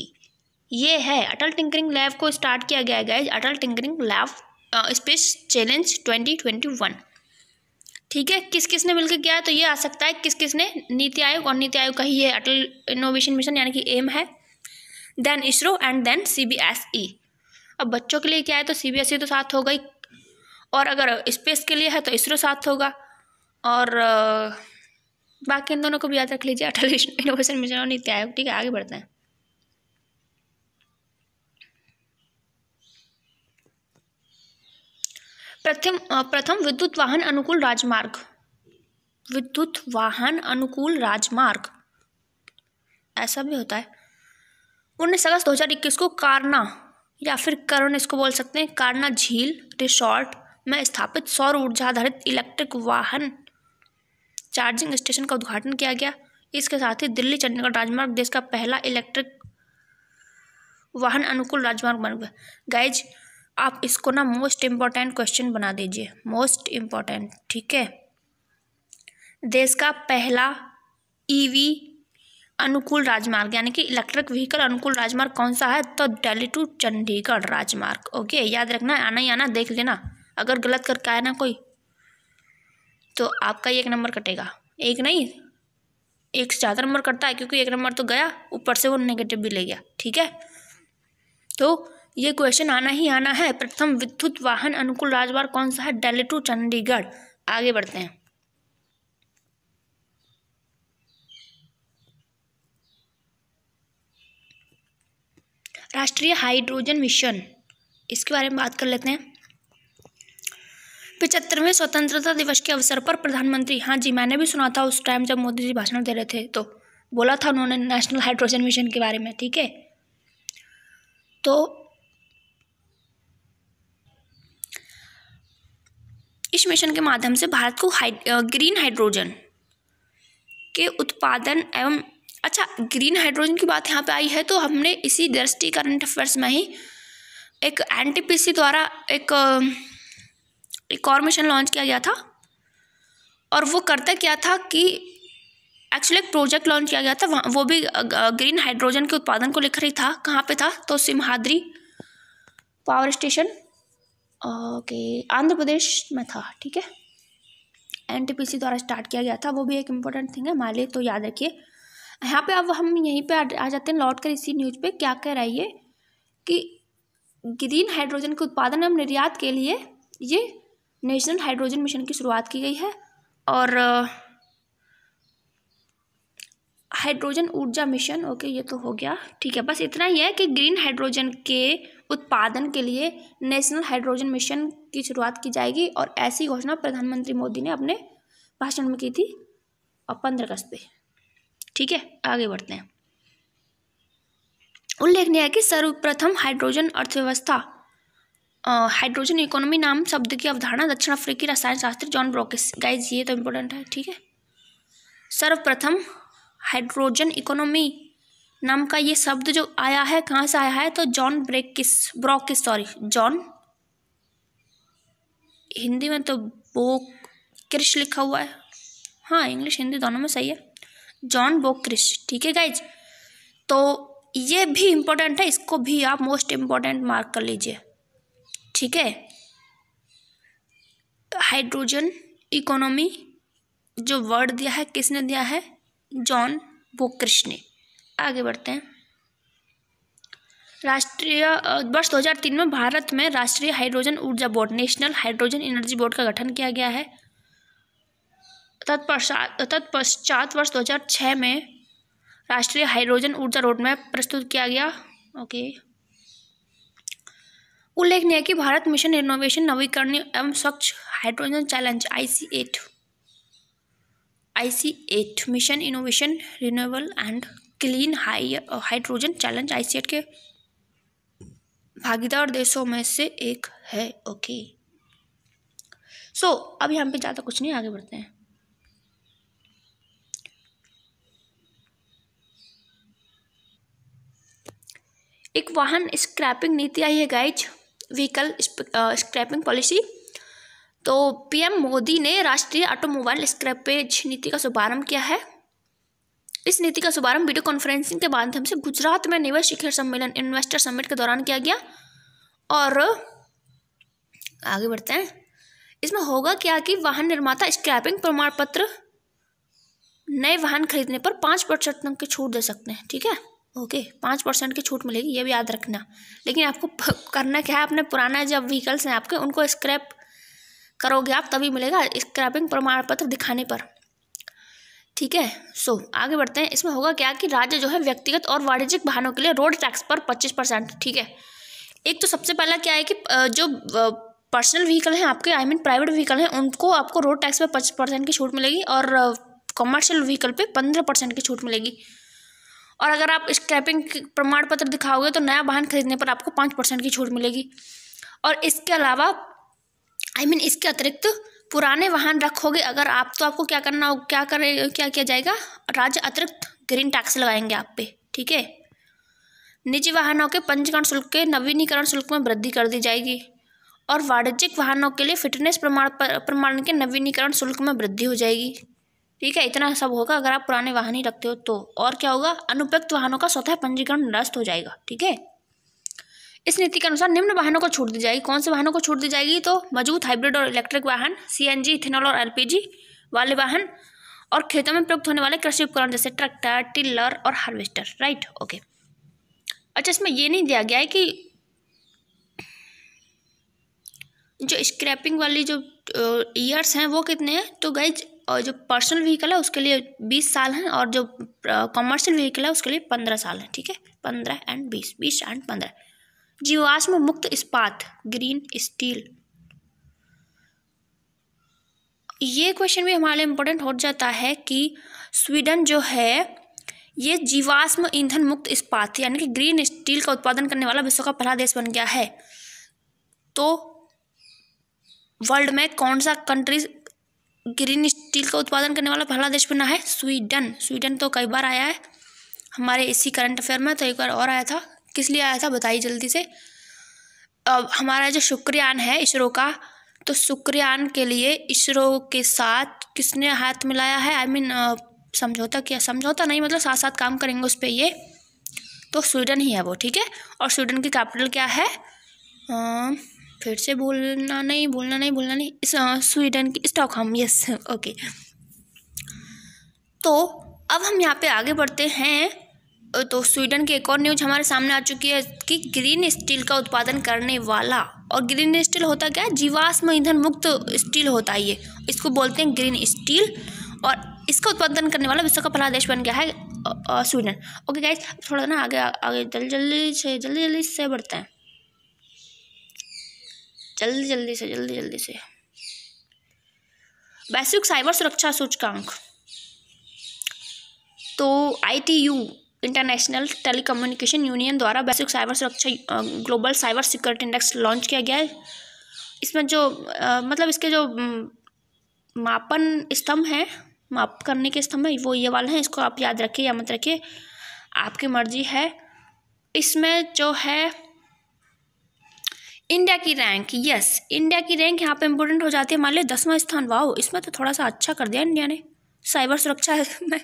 ये है अटल टिंकरिंग लैब को स्टार्ट किया गया है Atal tinkering lab space challenge twenty twenty one ठीक है किस किस ने मिलकर किया है तो ये आ सकता है किस किस ने नीति आयोग और नीति आयोग का ही ये अटल इनोवेशन मिशन यानी कि एम है then ISRO and then C B S E अब बच्चों के लिए क्या है तो सी बी एस ई तो साथ हो गई और अगर स्पेस के लिए है तो इसरो साथ होगा और बाकी इन दोनों को भी याद रख लीजिए अटल इनोवेशन मिशन और नीति आयोग ठीक है आगे बढ़ते हैं प्रथम प्रथम विद्युत वाहन अनुकूल राजमार्ग विद्युत वाहन अनुकूल राजमार्ग ऐसा भी होता है उन्नीस अगस्त दो हज़ार इक्कीस को कारना या फिर करण इसको बोल सकते हैं कारना झील रिसोर्ट में स्थापित सौर ऊर्जा आधारित इलेक्ट्रिक वाहन चार्जिंग स्टेशन का उद्घाटन किया गया इसके साथ ही दिल्ली चंडीगढ़ राजमार्ग देश का पहला इलेक्ट्रिक वाहन अनुकूल राजमार्ग बन गया गाइज आप इसको ना मोस्ट इम्पॉर्टेंट क्वेश्चन बना दीजिए मोस्ट इम्पॉर्टेंट ठीक है देश का पहला ईवी e अनुकूल राजमार्ग यानी कि इलेक्ट्रिक व्हीकल अनुकूल राजमार्ग कौन सा है तो दिल्ली टू चंडीगढ़ राजमार्ग ओके याद रखना आना ही आना देख लेना अगर गलत करके आया ना कोई तो आपका एक नंबर कटेगा एक नहीं एक से ज़्यादा नंबर कटता है क्योंकि एक नंबर तो गया ऊपर से वो नेगेटिव भी ले गया ठीक है तो ये क्वेश्चन आना ही आना है प्रथम विद्युत वाहन अनुकूल राजमार्ग कौन सा है डेली टू चंडीगढ़ आगे बढ़ते हैं राष्ट्रीय हाइड्रोजन मिशन इसके बारे में बात कर लेते हैं पिछहत्तरवें स्वतंत्रता दिवस के अवसर पर प्रधानमंत्री हाँ जी मैंने भी सुना था उस टाइम जब मोदी जी भाषण दे रहे थे तो बोला था उन्होंने नेशनल हाइड्रोजन मिशन के बारे में ठीक है तो इस मिशन के माध्यम से भारत को हाइड ग्रीन हाइड्रोजन के उत्पादन एवं अच्छा ग्रीन हाइड्रोजन की बात यहाँ पे आई है तो हमने इसी दृष्टि करंट अफेयर्स में ही एक एनटीपीसी द्वारा एक एक और मिशन लॉन्च किया गया था और वो करता क्या था कि एक्चुअली एक प्रोजेक्ट लॉन्च किया गया था वो भी ग्रीन हाइड्रोजन के उत्पादन को लिख रही था कहाँ पे था तो Simhadri power station okay Andhra Pradesh में था ठीक है एन द्वारा स्टार्ट किया गया था वो भी एक इम्पोर्टेंट थिंग है माले तो याद रखिए यहाँ पे अब हम यहीं पे आ जाते हैं लौट कर इसी न्यूज़ पे क्या कह रही है कि ग्रीन हाइड्रोजन के उत्पादन एवं निर्यात के लिए ये नेशनल हाइड्रोजन मिशन की शुरुआत की गई है और हाइड्रोजन ऊर्जा मिशन ओके ये तो हो गया ठीक है बस इतना ही है कि ग्रीन हाइड्रोजन के उत्पादन के लिए नेशनल हाइड्रोजन मिशन की शुरुआत की जाएगी और ऐसी घोषणा प्रधानमंत्री मोदी ने अपने भाषण में की थी और पंद्रह अगस्त पे ठीक है आगे बढ़ते हैं उल्लेखनीय है कि सर्वप्रथम हाइड्रोजन अर्थव्यवस्था हाइड्रोजन इकोनॉमी नाम शब्द की अवधारणा दक्षिण अफ्रीकी रसायन शास्त्री जॉन ब्रोकिस गाइज ये तो इम्पोर्टेंट है ठीक है सर्वप्रथम हाइड्रोजन इकोनॉमी नाम का ये शब्द जो आया है कहाँ से आया है तो जॉन ब्रेकिस ब्रोकिस सॉरी जॉन हिंदी में तो बोक क्रिश लिखा हुआ है हाँ इंग्लिश हिंदी दोनों में सही है जॉन बोक्रिश ठीक है गाइज तो ये भी इम्पोर्टेंट है इसको भी आप मोस्ट इम्पोर्टेंट मार्क कर लीजिए ठीक है हाइड्रोजन इकोनॉमी जो वर्ड दिया है किसने दिया है जॉन बोक्रिश ने आगे बढ़ते हैं राष्ट्रीय वर्ष 2003 में भारत में राष्ट्रीय हाइड्रोजन ऊर्जा board national hydrogen energy board का गठन किया गया है तत्पश्चात तत्पश्चात वर्ष 2006 में राष्ट्रीय हाइड्रोजन ऊर्जा रोडमैप प्रस्तुत किया गया ओके okay. उल्लेखनीय है कि भारत मिशन इनोवेशन नवीकरणीय एवं स्वच्छ hydrogen challenge I C eight eight mission innovation renewable and clean high hydrogen challenge I eight के भागीदार देशों में से एक है ओके सो so, अब यहाँ पे ज़्यादा कुछ नहीं आगे बढ़ते हैं एक वाहन स्क्रैपिंग नीति आई है गाइज व्हीकल स्क्रैपिंग पॉलिसी तो पीएम मोदी ने राष्ट्रीय ऑटोमोबाइल स्क्रैपेज नीति का शुभारंभ किया है इस नीति का शुभारंभ वीडियो कॉन्फ्रेंसिंग के माध्यम से गुजरात में निवेश शिखर सम्मेलन इन्वेस्टर समिट के दौरान किया गया और आगे बढ़ते हैं इसमें होगा क्या कि वाहन निर्माता स्क्रैपिंग प्रमाण पत्र नए वाहन खरीदने पर पाँच प्रतिशत तक की छूट दे सकते हैं ठीक है ओके पाँच परसेंट की छूट मिलेगी ये भी याद रखना लेकिन आपको करना क्या है अपने पुराना जब व्हीकल्स हैं आपके उनको स्क्रैप करोगे आप तभी मिलेगा स्क्रैपिंग प्रमाण पत्र दिखाने पर ठीक है सो आगे बढ़ते हैं इसमें होगा क्या कि राज्य जो है व्यक्तिगत और वाणिज्यिक वाहनों के लिए रोड टैक्स पर पच्चीस परसेंट ठीक है एक तो सबसे पहला क्या है कि जो पर्सनल व्हीकल हैं आपके I I mean mean, private vehicle हैं उनको आपको रोड टैक्स पर पच्चीस परसेंट की छूट मिलेगी और कमर्शियल व्हीकल पे पंद्रह परसेंट की छूट मिलेगी और अगर आप स्क्रैपिंग प्रमाण पत्र दिखाओगे तो नया वाहन खरीदने पर आपको पाँच परसेंट की छूट मिलेगी और इसके अलावा आई I मीन mean, इसके अतिरिक्त पुराने वाहन रखोगे अगर आप तो आपको क्या करना हो क्या करे क्या किया जाएगा राज्य अतिरिक्त ग्रीन टैक्स लगाएंगे आप पे ठीक है निजी वाहनों के पंजीकरण शुल्क के नवीनीकरण शुल्क में वृद्धि कर दी जाएगी और वाणिज्यिक वाहनों के लिए फिटनेस प्रमाण प्रमाण के नवीनीकरण शुल्क में वृद्धि हो जाएगी ठीक है इतना सब होगा अगर आप पुराने वाहन ही रखते हो तो और क्या होगा अनुपयुक्त वाहनों का स्वतः पंजीकरण नष्ट हो जाएगा ठीक है इस नीति के अनुसार निम्न वाहनों को छूट दी जाएगी कौन से वाहनों को छूट दी जाएगी तो मजबूत हाइब्रिड और इलेक्ट्रिक वाहन जी इथेनॉल और एलपीजी वाले वाहन और खेतों में प्रयुक्त होने वाले कृषि उपकरण जैसे ट्रैक्टर टिलर और हार्वेस्टर राइट ओके अच्छा इसमें ये नहीं दिया गया है कि जो स्क्रैपिंग वाली जो ईयर्स हैं वो कितने हैं तो गाइज और जो पर्सनल व्हीकल है उसके लिए बीस साल हैं और जो कॉमर्शियल व्हीकल है उसके लिए पंद्रह साल हैं ठीक है पंद्रह एंड बीस बीस एंड पंद्रह जीवाश्म मुक्त इस्पात ग्रीन स्टील ये क्वेश्चन भी हमारे लिए इम्पोर्टेंट हो जाता है कि स्वीडन जो है ये जीवाश्म ईंधन मुक्त इस्पात यानी कि ग्रीन स्टील का उत्पादन करने वाला विश्व का पहला देश बन गया है तो वर्ल्ड में कौन सा कंट्री ग्रीन स्टील का उत्पादन करने वाला पहला देश बना है स्वीडन स्वीडन तो कई बार आया है हमारे इसी करंट अफेयर में तो एक बार और आया था किस लिए आया था बताइए जल्दी से अब हमारा जो शुक्रियान है इसरो का तो शुक्रियान के लिए इसरो के साथ किसने हाथ मिलाया है आई मीन समझौता किया समझौता नहीं मतलब साथ साथ काम करेंगे उस पर ये तो स्वीडन ही है वो ठीक है और स्वीडन की कैपिटल क्या है आ, फिर से बोलना नहीं भूलना नहीं बोलना नहीं इस स्वीडन की स्टॉक हम यस ओके तो अब हम यहाँ पे आगे बढ़ते हैं तो स्वीडन की एक और न्यूज हमारे सामने आ चुकी है कि ग्रीन स्टील का उत्पादन करने वाला और ग्रीन स्टील होता क्या है जीवाश्म ईंधन मुक्त स्टील होता है ये इसको बोलते हैं ग्रीन स्टील और इसका उत्पादन करने वाला विश्व का पहला देश बन गया है स्वीडन ओके गाइज थोड़ा ना आगे आगे जल्दी जल्दी से जल्दी जल्दी से बढ़ते हैं जल्दी जल्दी से जल्दी जल्दी से वैश्विक साइबर सुरक्षा सूचकांक तो आईटीयू इंटरनेशनल टेलीकम्युनिकेशन यूनियन द्वारा वैश्विक साइबर सुरक्षा global cyber security index launch किया गया है इसमें जो आ, मतलब इसके जो मापन स्तंभ हैं माप करने के स्तंभ हैं वो ये वाले हैं इसको आप याद रखिए या मत रखिए आपकी मर्जी है इसमें जो है इंडिया की रैंक यस इंडिया की रैंक यहाँ पे इम्पोर्टेंट हो जाती है मान लो दसवां स्थान वाह इसमें तो थोड़ा सा अच्छा कर दिया इंडिया ने साइबर सुरक्षा में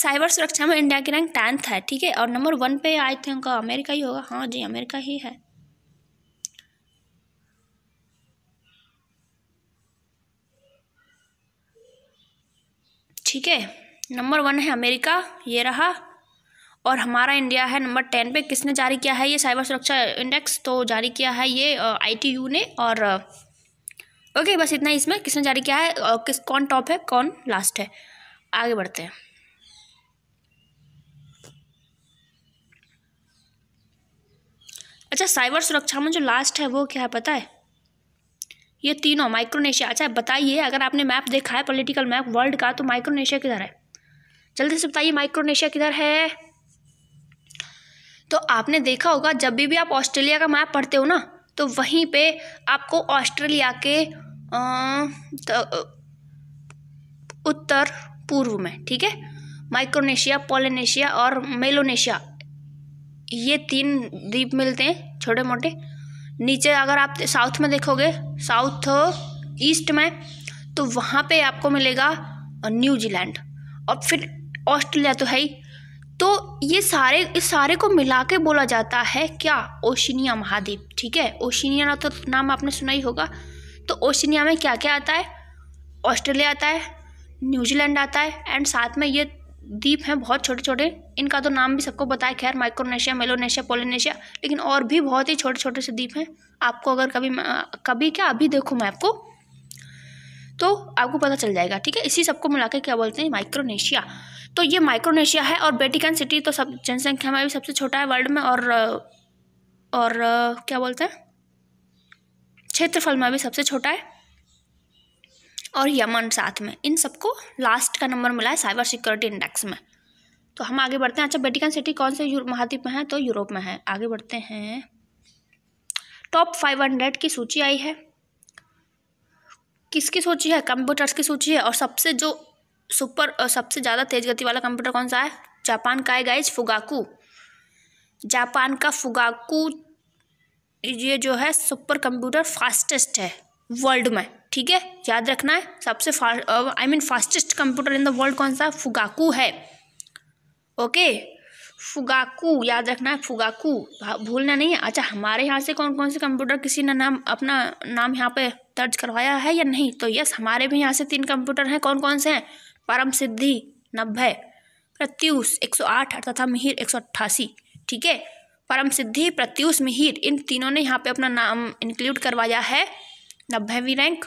साइबर सुरक्षा में इंडिया की रैंक टेंथ है ठीक है और नंबर वन पे आई थिंक अमेरिका ही होगा हाँ जी अमेरिका ही है ठीक है नंबर वन है अमेरिका ये रहा और हमारा इंडिया है नंबर टेन पे किसने जारी किया है ये साइबर सुरक्षा इंडेक्स तो जारी किया है ये आईटीयू ने और ओके बस इतना इसमें किसने जारी किया है और किस कौन टॉप है कौन लास्ट है आगे बढ़ते हैं अच्छा साइबर सुरक्षा में जो लास्ट है वो क्या है पता है ये तीनों माइक्रोनेशिया अच्छा बताइए अगर आपने मैप देखा है पॉलिटिकल मैप वर्ल्ड का तो माइक्रोनेशिया किधर है जल्दी से बताइए माइक्रोनेशिया किधर है तो आपने देखा होगा जब भी, भी आप ऑस्ट्रेलिया का मैप पढ़ते हो ना तो वहीं पे आपको ऑस्ट्रेलिया के आ, उत्तर पूर्व में ठीक है माइक्रोनेशिया पोलिनेशिया और मेलोनेशिया ये तीन द्वीप मिलते हैं छोटे मोटे नीचे अगर आप साउथ में देखोगे साउथ ईस्ट में तो वहाँ पे आपको मिलेगा न्यूजीलैंड और फिर ऑस्ट्रेलिया तो है ही तो ये सारे इस सारे को मिला के बोला जाता है क्या ओशिनिया महाद्वीप ठीक है ओशिनिया ना तो नाम आपने सुना ही होगा तो ओशिनिया में क्या क्या आता है ऑस्ट्रेलिया आता है न्यूजीलैंड आता है एंड साथ में ये द्वीप हैं बहुत छोटे छोटे इनका तो नाम भी सबको बताया खैर माइक्रोनेशिया मेलोनेशिया पोलिनेशिया लेकिन और भी बहुत ही छोटे छोटे से द्वीप हैं आपको अगर कभी कभी क्या अभी देखूँ मैं आपको तो आपको पता चल जाएगा ठीक है इसी सबको मिला क्या बोलते हैं माइक्रोनेशिया तो ये माइक्रोनेशिया है और बेटिकन सिटी तो सब जनसंख्या में भी सबसे छोटा है वर्ल्ड में और और क्या बोलते हैं क्षेत्रफल में भी सबसे छोटा है और यमन साथ में इन सबको लास्ट का नंबर मिला है साइबर सिक्योरिटी इंडेक्स में तो हम आगे बढ़ते हैं अच्छा बेटिकन सिटी कौन से महाद्वीप में है तो यूरोप में है आगे बढ़ते हैं टॉप फाइव हंड्रेड की सूची आई है किसकी सूची है कंप्यूटर्स की सूची है और सबसे जो सुपर सबसे ज़्यादा तेज़ गति वाला कंप्यूटर कौन सा है जापान का है गाइज फुगाकू जापान का फुगाकू ये जो है सुपर कंप्यूटर फास्टेस्ट है वर्ल्ड में ठीक है याद रखना है सबसे fast I mean fastest computer in the world कौन सा फुगाकू है ओके फुगाकू याद रखना है फुगाकू भूलना नहीं है अच्छा हमारे यहाँ से कौन कौन से कंप्यूटर किसी ने नाम अपना नाम यहाँ पे दर्ज करवाया है या नहीं तो यस हमारे भी यहाँ से तीन कंप्यूटर हैं कौन कौन से हैं परम सिद्धि नब्बे प्रत्यूष एक सौ आठ तथा मिहिर एक सौ अट्ठासी ठीक है परम सिद्धि प्रत्यूष मिहिर इन तीनों ने यहाँ पे अपना नाम इंक्लूड करवाया है नब्बेवीं रैंक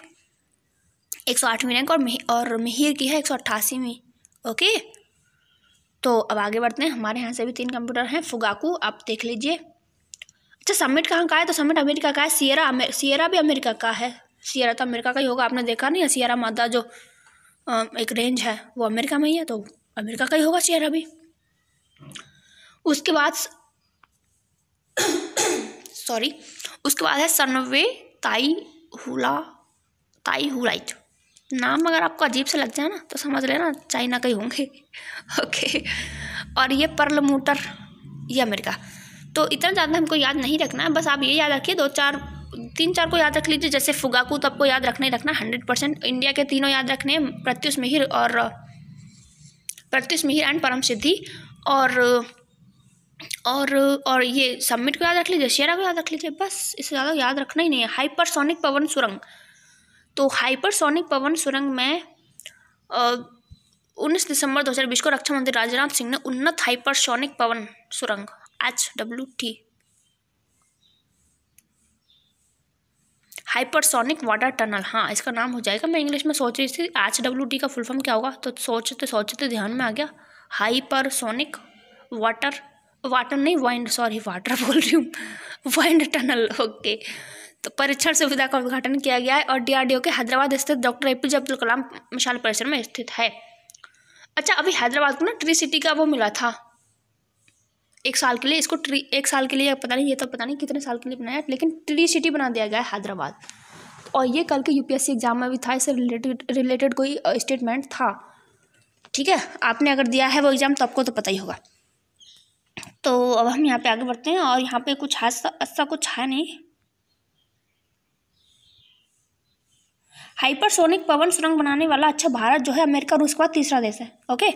एक सौ आठवीं रैंक और मिहिर और मिहिर की है एक सौ अट्ठासीवीं ओके तो अब आगे बढ़ते हैं हमारे यहाँ से भी तीन कंप्यूटर हैं फुगाकू आप देख लीजिए अच्छा सबमिट कहाँ का है तो सबमिट अमेरिका का है सियरा अमे सियरा भी अमेरिका का है सियारा तो अमेरिका का ही होगा आपने देखा नहीं सियारा मादा जो एक रेंज है वो अमेरिका में ही है तो अमेरिका का ही होगा सियारा भी उसके बाद सॉरी उसके बाद है सनवे ताई हुला ताई हुलाइट नाम अगर आपको अजीब से लग जाए ना तो समझ लेना चाइना का ही होंगे ओके और ये पर्ल मोटर ये अमेरिका तो इतना ज़्यादा हमको याद नहीं रखना है बस आप ये याद रखिए दो चार तीन चार को याद रख लीजिए जैसे फुगाकू तो आपको याद रखना ही रखना हंड्रेड परसेंट इंडिया के तीनों याद रखने प्रत्युष मिहिर और प्रत्युष मिहिर एंड परम सिद्धि और और और ये सबमिट को याद रख लीजिए शेरा को याद रख लीजिए बस इससे ज़्यादा याद रखना ही नहीं है हाइपरसोनिक पवन सुरंग तो हाइपरसोनिक पवन सुरंग में उन्नीस दिसंबर बीस को रक्षा मंत्री राजनाथ सिंह ने उन्नत हाइपरसोनिक पवन सुरंग H W T hypersonic water tunnel हाँ इसका नाम हो जाएगा मैं इंग्लिश में सोच रही थी एच डब्ल्यू टी का फुल फॉर्म क्या होगा तो सोचते सोचते ध्यान में आ गया हाइपरसोनिक वाटर वाटर नहीं वाइंड सॉरी वाटर बोल रही हूँ वाइंड टनल ओके तो परीक्षण सुविधा का उद्घाटन किया गया है और डीआरडीओ के हैदराबाद स्थित doctor A P J Abdul Kalam missile परिसर में स्थित है अच्छा अभी हैदराबाद को ना ट्री सिटी का वो मिला था एक साल के लिए इसको ट्री एक साल के लिए पता नहीं ये तो पता नहीं कितने साल के लिए बनाया लेकिन ट्री सिटी बना दिया गया है हैदराबाद और ये कल के यूपीएससी एग्ज़ाम में भी था इससे रिलेटेड रिलेटेड कोई स्टेटमेंट था ठीक है आपने अगर दिया है वो एग्ज़ाम तो आपको तो पता ही होगा तो अब हम यहाँ पे आगे बढ़ते हैं और यहाँ पे कुछ हादसा ऐसा कुछ है नहीं हाइपरसोनिक पवन सुरंग बनाने वाला अच्छा भारत जो है अमेरिका और उसके बाद तीसरा देश है ओके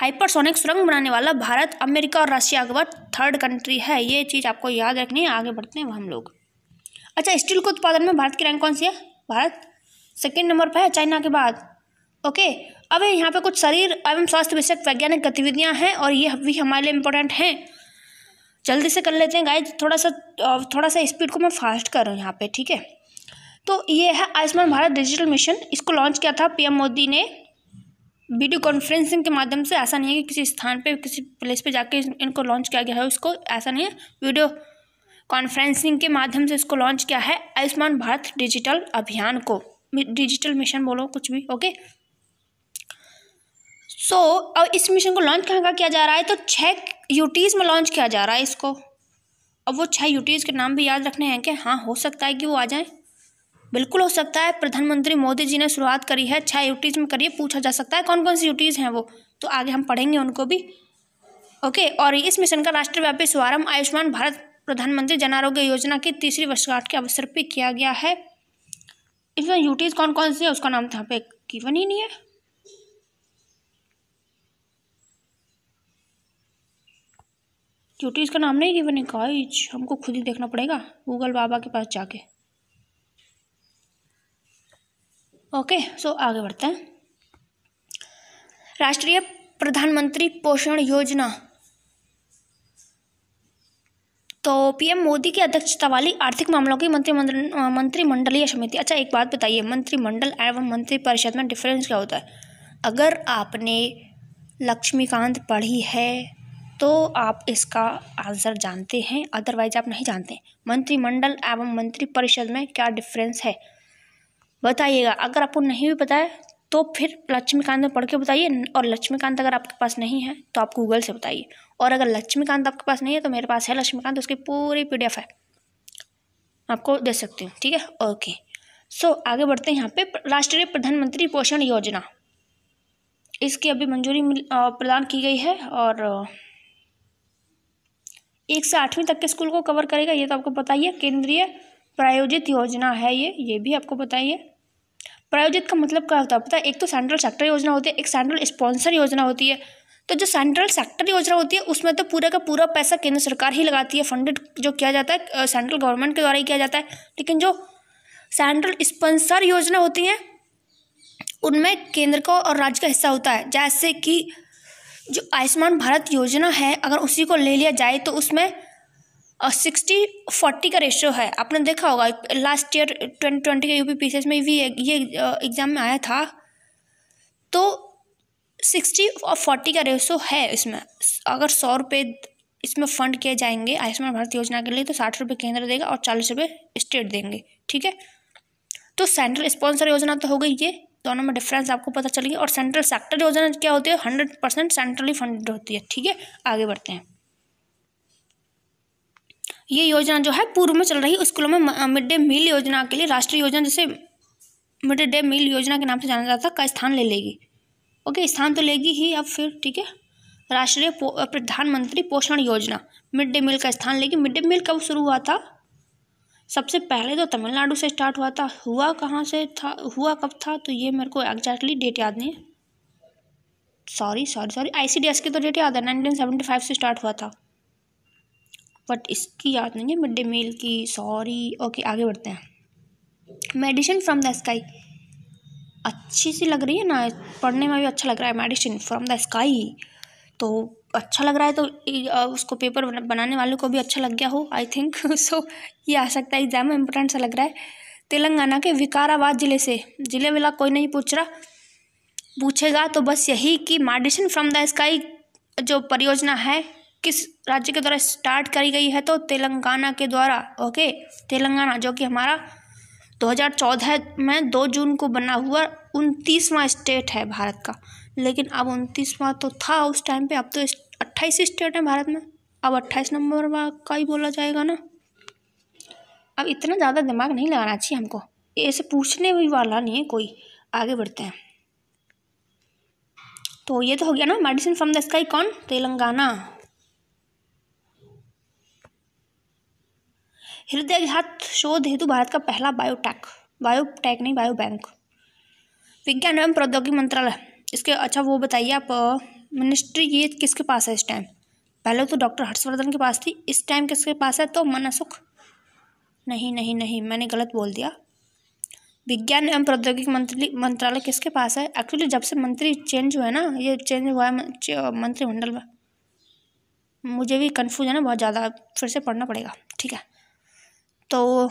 हाइपरसोनिक सुरंग बनाने वाला भारत अमेरिका और रशिया के बाद थर्ड कंट्री है ये चीज़ आपको याद रखनी है आगे बढ़ते हैं हम लोग अच्छा स्टील के उत्पादन में भारत की रैंक कौन सी है भारत सेकेंड नंबर पर है चाइना के बाद ओके अब यहाँ पे कुछ शरीर एवं स्वास्थ्य विषयक वैज्ञानिक गतिविधियाँ हैं और ये भी हमारे लिए इम्पोर्टेंट हैं जल्दी से कर लेते हैं गाय थोड़ा सा थोड़ा सा स्पीड को मैं फास्ट कर रहा हूँ यहाँ पे ठीक है तो ये है आयुष्मान भारत डिजिटल मिशन इसको लॉन्च किया था पीएम मोदी ने वीडियो कॉन्फ्रेंसिंग के माध्यम से ऐसा नहीं है कि किसी स्थान पे किसी प्लेस पे जाके इनको लॉन्च किया गया है उसको ऐसा नहीं है वीडियो कॉन्फ्रेंसिंग के माध्यम से इसको लॉन्च किया है आयुष्मान भारत डिजिटल अभियान को डिजिटल मिशन बोलो कुछ भी ओके सो so, अब इस मिशन को लॉन्च कहाँ का किया जा रहा है तो छः यूटीज़ में लॉन्च किया जा रहा है इसको अब वो छः यूटीज़ के नाम भी याद रखने हैं कि हाँ हो सकता है कि वो आ जाएं बिल्कुल हो सकता है प्रधानमंत्री मोदी जी ने शुरुआत करी है छः यूटीज़ में करिए पूछा जा सकता है कौन कौन सी यूटीज़ हैं वो तो आगे हम पढ़ेंगे उनको भी ओके और इस मिशन का राष्ट्रव्यापी शुभारंभ आयुष्मान भारत प्रधानमंत्री जन आरोग्य योजना की तीसरी वर्षगांठ के अवसर पर किया गया है इसमें यूटीज़ कौन कौन सी है उसका नाम तो यहाँ पे कीवन ही नहीं है यूटीज़ का नाम नहीं कीवन है गाइज हमको खुद ही देखना पड़ेगा गूगल बाबा के पास जाके ओके सो आगे बढ़ते हैं राष्ट्रीय प्रधानमंत्री पोषण योजना तो पीएम मोदी की अध्यक्षता वाली आर्थिक मामलों की मंत्रिमंडल मंत्रिमंडलीय समिति अच्छा एक बात बताइए मंत्रिमंडल एवं मंत्रिपरिषद में डिफरेंस क्या होता है अगर आपने लक्ष्मीकांत पढ़ी है तो आप इसका आंसर जानते हैं अदरवाइज आप नहीं जानते मंत्रिमंडल एवं मंत्रिपरिषद में क्या डिफरेंस है बताइएगा अगर आपको नहीं भी पता है तो फिर लक्ष्मीकांत में पढ़ के बताइए और लक्ष्मीकांत अगर आपके पास नहीं है तो आप गूगल से बताइए और अगर लक्ष्मीकांत आपके पास नहीं है तो मेरे पास है लक्ष्मीकांत उसकी पूरी पी है आपको दे सकती हूँ ठीक है ओके सो आगे बढ़ते हैं यहाँ पे राष्ट्रीय प्रधानमंत्री पोषण योजना इसकी अभी मंजूरी प्रदान की गई है और एक से आठवीं तक के स्कूल को कवर करेगा ये तो आपको बताइए केंद्रीय प्रायोजित योजना है ये ये भी आपको बताइए प्रायोजित का मतलब क्या होता है पता है एक तो सेंट्रल सेक्टर योजना होती है एक सेंट्रल स्पॉन्सर योजना होती है तो जो सेंट्रल सेक्टर योजना होती है उसमें तो पूरा का पूरा पैसा केंद्र सरकार ही लगाती है फंडेड जो किया जाता है सेंट्रल गवर्नमेंट के द्वारा ही किया जाता है लेकिन जो सेंट्रल स्पॉन्सर योजना होती हैं उनमें केंद्र का और राज्य का हिस्सा होता है जैसे कि जो आयुष्मान भारत योजना है अगर उसी को ले लिया जाए तो उसमें सिक्सटी फोर्टी का रेशियो है आपने देखा होगा लास्ट ईयर ट्वेंटी ट्वेंटी के यूपी पी में भी ये एग्ज़ाम में आया था तो सिक्सटी और फोर्टी का रेशो है इसमें अगर सौ रुपये इसमें फंड किए जाएंगे आयुष्मान भारत योजना के लिए तो साठ रुपये केंद्र देगा और चालीस रुपये स्टेट देंगे ठीक है तो सेंट्रल स्पॉन्सर योजना तो हो गई ये दोनों में डिफरेंस आपको पता चलेगी और सेंट्रल सेक्टर योजना क्या होती है हंड्रेड परसेंट सेंट्रली फंडेड होती है ठीक है आगे बढ़ते हैं ये योजना जो है पूर्व में चल रही स्कूलों में मिड डे मील योजना के लिए राष्ट्रीय योजना जैसे मिड डे मील योजना के नाम से जाना जाता है का स्थान ले लेगी ओके स्थान तो लेगी ही अब फिर ठीक है राष्ट्रीय प्रधानमंत्री पोषण योजना मिड डे मील का स्थान लेगी मिड डे मील कब शुरू हुआ था सबसे पहले तो तमिलनाडु से स्टार्ट हुआ था हुआ कहाँ से था हुआ कब था तो ये मेरे को एग्जैक्टली डेट याद नहीं है sorry sorry sorry I C D S की तो डेट याद है नाइनटीन सेवेंटी फाइव से स्टार्ट हुआ था बट इसकी याद नहीं है मिड डे मील की सॉरी ओके आगे बढ़ते हैं मेडिसिन फ्रॉम द स्काई अच्छी सी लग रही है ना पढ़ने में भी अच्छा लग रहा है मेडिसिन फ्रॉम द स्काई तो अच्छा लग रहा है तो उसको पेपर बनाने वालों को भी अच्छा लग गया हो आई थिंक सो ये आ सकता है एग्ज़ाम में इम्पोर्टेंट सा लग रहा है तेलंगाना के विकाराबाद ज़िले से ज़िले वाला कोई नहीं पूछ रहा पूछेगा तो बस यही कि मेडिसिन फ्रॉम द स्काई जो परियोजना है किस राज्य के द्वारा स्टार्ट करी गई है तो तेलंगाना के द्वारा ओके तेलंगाना जो कि हमारा 2014 में 2 जून को बना हुआ उनतीसवां स्टेट है भारत का लेकिन अब उनतीसवां तो था उस टाइम पे अब तो अट्ठाईस स्टेट हैं भारत में अब अट्ठाईस नंबर का ही बोला जाएगा ना अब इतना ज़्यादा दिमाग नहीं लगाना चाहिए हमको ऐसे पूछने भी वाला नहीं है कोई आगे बढ़ते हैं तो ये तो हो गया ना मेडिसिन फ्रॉम द स्काई कौन तेलंगाना हृदयघात शोध हेतु भारत का पहला बायोटैक बायोटैक नहीं बायो बैंक विज्ञान एवं प्रौद्योगिकी मंत्रालय इसके अच्छा वो बताइए आप मिनिस्ट्री ये किसके पास है इस टाइम पहले तो डॉक्टर हर्षवर्धन के पास थी इस टाइम किसके पास है तो मनसुख नहीं नहीं नहीं मैंने गलत बोल दिया विज्ञान एवं प्रौद्योगिकी मंत्री मंत्रालय किसके पास है एक्चुअली जब से मंत्री चेंज हुआ है ना ये चेंज हुआ है मंत्रिमंडल में मुझे भी कन्फ्यूज है ना बहुत ज़्यादा फिर से पढ़ना पड़ेगा ठीक है तो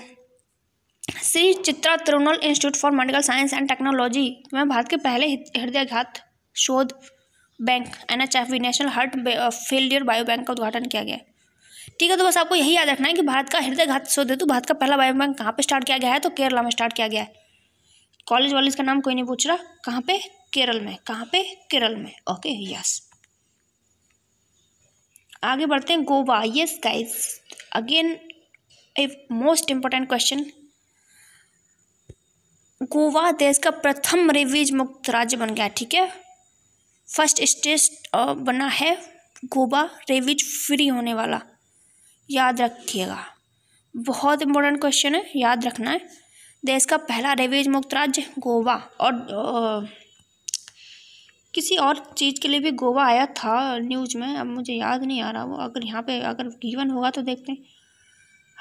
Shri Chitra Tirunal institute for medical science and technology में भारत के पहले हृदयाघात शोध bank N H F national heart failure bio bank का उद्घाटन किया गया ठीक है तो बस आपको यही याद रखना है कि भारत का हृदयघात शोध है तो भारत का पहला बायो बैंक कहाँ पर स्टार्ट किया गया है तो केरला में स्टार्ट किया गया है कॉलेज वॉलेज का नाम कोई नहीं पूछ रहा कहाँ पे केरल में कहाँ पे केरल में ओके यस आगे बढ़ते हैं Goa yes guys again a most important question Goa देश का प्रथम रेवीज मुक्त राज्य बन गया ठीक है फर्स्ट स्टेट बना है गोवा रेवीज फ्री होने वाला याद रखिएगा बहुत इंपॉर्टेंट क्वेश्चन है याद रखना है देश का पहला रेवेज मुक्त राज्य गोवा और आ, किसी और चीज़ के लिए भी गोवा आया था न्यूज में अब मुझे याद नहीं आ रहा वो अगर यहाँ पे अगर गीवन होगा तो देखते हैं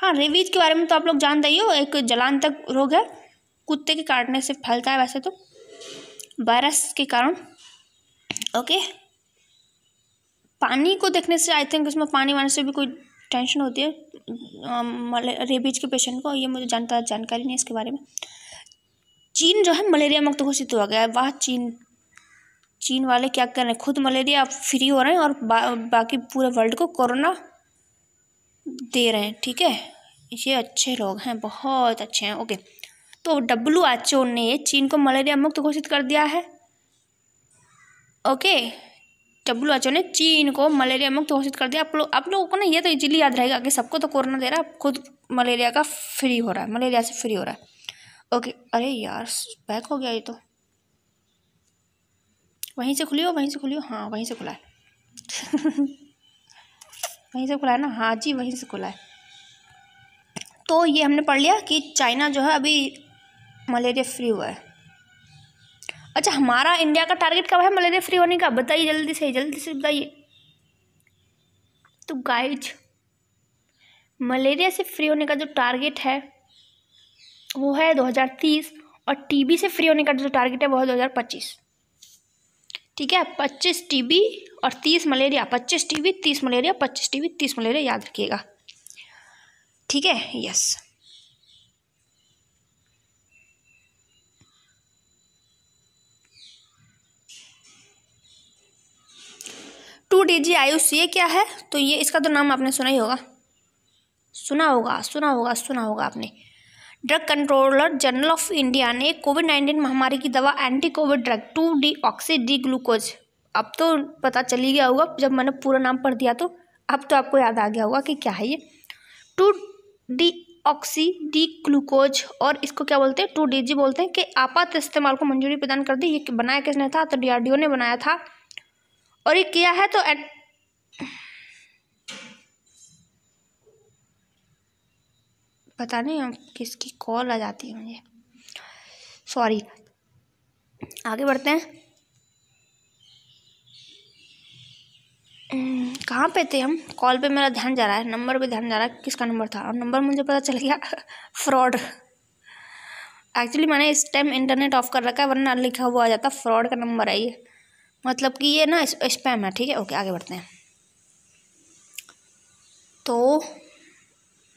हाँ रेबीज के बारे में तो आप लोग जानते ही हो एक जलांतक रोग है कुत्ते के काटने से फैलता है वैसे तो वायरस के कारण ओके पानी को देखने से आई थिंक उसमें पानी वाने से भी कोई टेंशन होती है रेबीज के पेशेंट को ये मुझे जानता जानकारी नहीं इसके बारे में चीन जो है मलेरिया मुक्त घोषित हुआ गया है वाह चीन चीन वाले क्या कर रहे हैं खुद मलेरिया फ्री हो रहे हैं और बा, बाकी पूरे वर्ल्ड को कोरोना दे रहे हैं ठीक है ये अच्छे लोग हैं बहुत अच्छे हैं ओके तो डब्लू एच ओ ने चीन को मलेरिया मुक्त घोषित कर दिया है ओके डब्ल्यू एच ओ ने चीन को मलेरिया मुक्त घोषित कर दिया आप लोग आप लोगों को ना ये तो इजीली याद रहेगा कि सबको तो कोरोना दे रहा है खुद मलेरिया का फ्री हो रहा है मलेरिया से फ्री हो रहा है ओके अरे यार बैक हो गया ये तो वहीं से खुली हो वहीं से खुली हो हाँ वहीं से खुला है वहीं से खुला है ना हाँ जी वहीं से खुला है तो ये हमने पढ़ लिया कि चाइना जो है अभी मलेरिया फ्री हुआ है अच्छा हमारा इंडिया का टारगेट कब है मलेरिया फ्री होने का बताइए जल्दी से जल्दी से बताइए तो गाइड मलेरिया से फ्री होने का जो टारगेट है वो है 2030 और टीबी से फ्री होने का जो टारगेट है वो है पच्चीस ठीक है पच्चीस टीबी और तीस मलेरिया पच्चीस टीबी तीस मलेरिया पच्चीस टीबी तीस मलेरिया याद रखिएगा ठीक है yes two D G Ayush ये क्या है तो ये इसका तो नाम आपने सुना ही होगा सुना होगा सुना होगा सुना होगा आपने drug controller general of India ने कोविड नाइन्टीन महामारी की दवा anti covid drug two D oxy D glucose अब तो पता चल ही गया होगा जब मैंने पूरा नाम पढ़ दिया तो अब तो आपको याद आ गया होगा कि क्या है ये two D oxy D glucose और इसको क्या बोलते हैं टू डी जी बोलते हैं कि आपात इस्तेमाल को मंजूरी प्रदान कर दी ये बनाया किसने था तो ओ ने बनाया था और ये किया है तो पता नहीं किसकी कॉल आ जाती है मुझे सॉरी आगे बढ़ते हैं कहाँ पे थे हम कॉल पे मेरा ध्यान जा रहा है नंबर पे ध्यान जा रहा है किसका नंबर था और नंबर मुझे पता चल गया फ्रॉड एक्चुअली मैंने इस टाइम इंटरनेट ऑफ कर रखा है वरना लिखा हुआ आ जाता फ्रॉड का नंबर है ये मतलब कि ये ना स्पैम है ठीक है ओके आगे बढ़ते हैं तो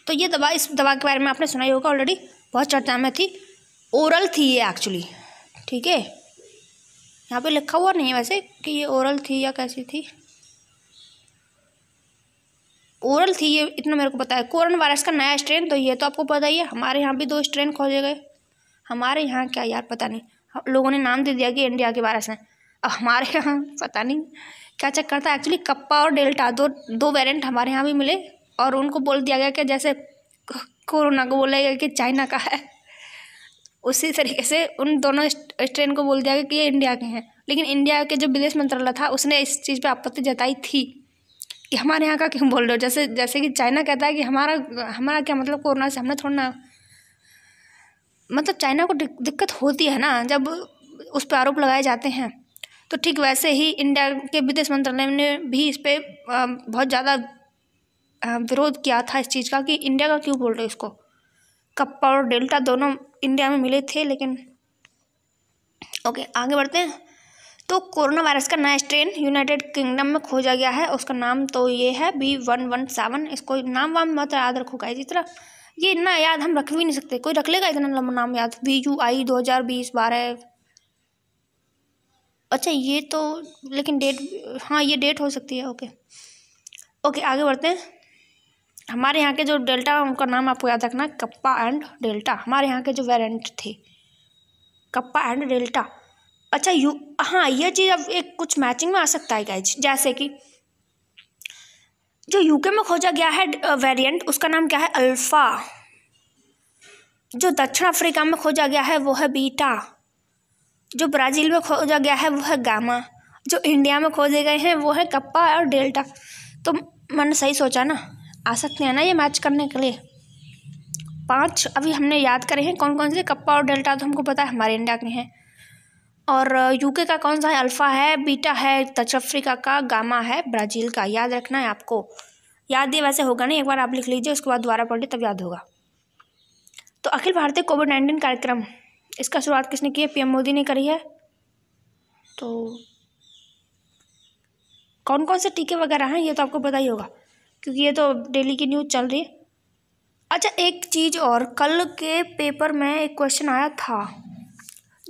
तो ये दवा इस दवा के बारे में आपने सुना ही होगा ऑलरेडी बहुत चर्चा में थी ओरल थी ये एक्चुअली ठीक है यहाँ पे लिखा हुआ नहीं है वैसे कि ये ओरल थी या कैसी थी ओरल थी ये इतना मेरे को पता है कोरोना वायरस का नया स्ट्रेन तो ये तो आपको पता ही है हमारे यहाँ भी दो स्ट्रेन खोजे गए हमारे यहाँ क्या यार पता नहीं लोगों ने नाम दे दिया कि इंडिया के वायरस हैं अब हमारे यहाँ पता नहीं क्या चक्कर था एक्चुअली कप्पा और डेल्टा दो दो वेरिएंट हमारे यहाँ भी मिले और उनको बोल दिया गया कि जैसे कोरोना को बोला गया कि चाइना का है उसी तरीके से उन दोनों स्ट्रेन को बोल दिया गया कि ये इंडिया के हैं लेकिन इंडिया के जो विदेश मंत्रालय था उसने इस चीज़ पे आपत्ति जताई थी कि हमारे यहाँ का क्यों बोल रहे हो जैसे जैसे कि चाइना कहता है कि हमारा हमारा क्या मतलब कोरोना से हमने थोड़ा ना मतलब चाइना को दिक्कत होती है ना जब उस पर आरोप लगाए जाते हैं तो ठीक वैसे ही इंडिया के विदेश मंत्रालय ने भी इस पर बहुत ज़्यादा विरोध किया था इस चीज़ का कि इंडिया का क्यों बोल रहे इसको कप्पा और डेल्टा दोनों इंडिया में मिले थे लेकिन ओके आगे बढ़ते हैं तो कोरोना वायरस का नया स्ट्रेन यूनाइटेड किंगडम में खोजा गया है उसका नाम तो ये है बी वन वन सेवन इसको नाम वाम मत याद रखोगा इसी तरह ये इतना याद हम रख भी नहीं सकते कोई रख लेगा इतना लंबा नाम याद बी यू आई दो हज़ार बीस बारह अच्छा ये तो लेकिन डेट हाँ ये डेट हो सकती है ओके ओके आगे बढ़ते हैं हमारे यहाँ के जो डेल्टा उनका नाम आपको याद रखना कप्पा एंड डेल्टा हमारे यहाँ के जो वेरेंट थे कप्पा एंड डेल्टा अच्छा यू हाँ यह चीज़ अब एक कुछ मैचिंग में आ सकता है गाइज जैसे कि जो यूके में खोजा गया है वेरिएंट उसका नाम क्या है अल्फ़ा जो दक्षिण अफ्रीका में खोजा गया है वो है बीटा जो ब्राज़ील में खोजा गया है वो है गामा जो इंडिया में खोजे गए हैं वो है कप्पा और डेल्टा तो मैंने सही सोचा ना आ सकते हैं ना ये मैच करने के लिए पांच अभी हमने याद करे हैं कौन कौन से कप्पा और डेल्टा तो हमको पता है हमारे इंडिया के हैं और यूके का कौन सा है अल्फ़ा है बीटा है दक्ष अफ्रीका का गामा है ब्राज़ील का याद रखना है आपको याद ये वैसे होगा नहीं एक बार आप लिख लीजिए उसके बाद दोबारा पढ़ लीजिए तब याद होगा तो अखिल भारतीय कोविड नाइन्टीन कार्यक्रम इसका शुरुआत किसने की है पीएम मोदी ने करी है तो कौन कौन से टीके वगैरह हैं ये तो आपको पता ही होगा क्योंकि ये तो डेली की न्यूज़ चल रही है अच्छा एक चीज़ और कल के पेपर में एक क्वेश्चन आया था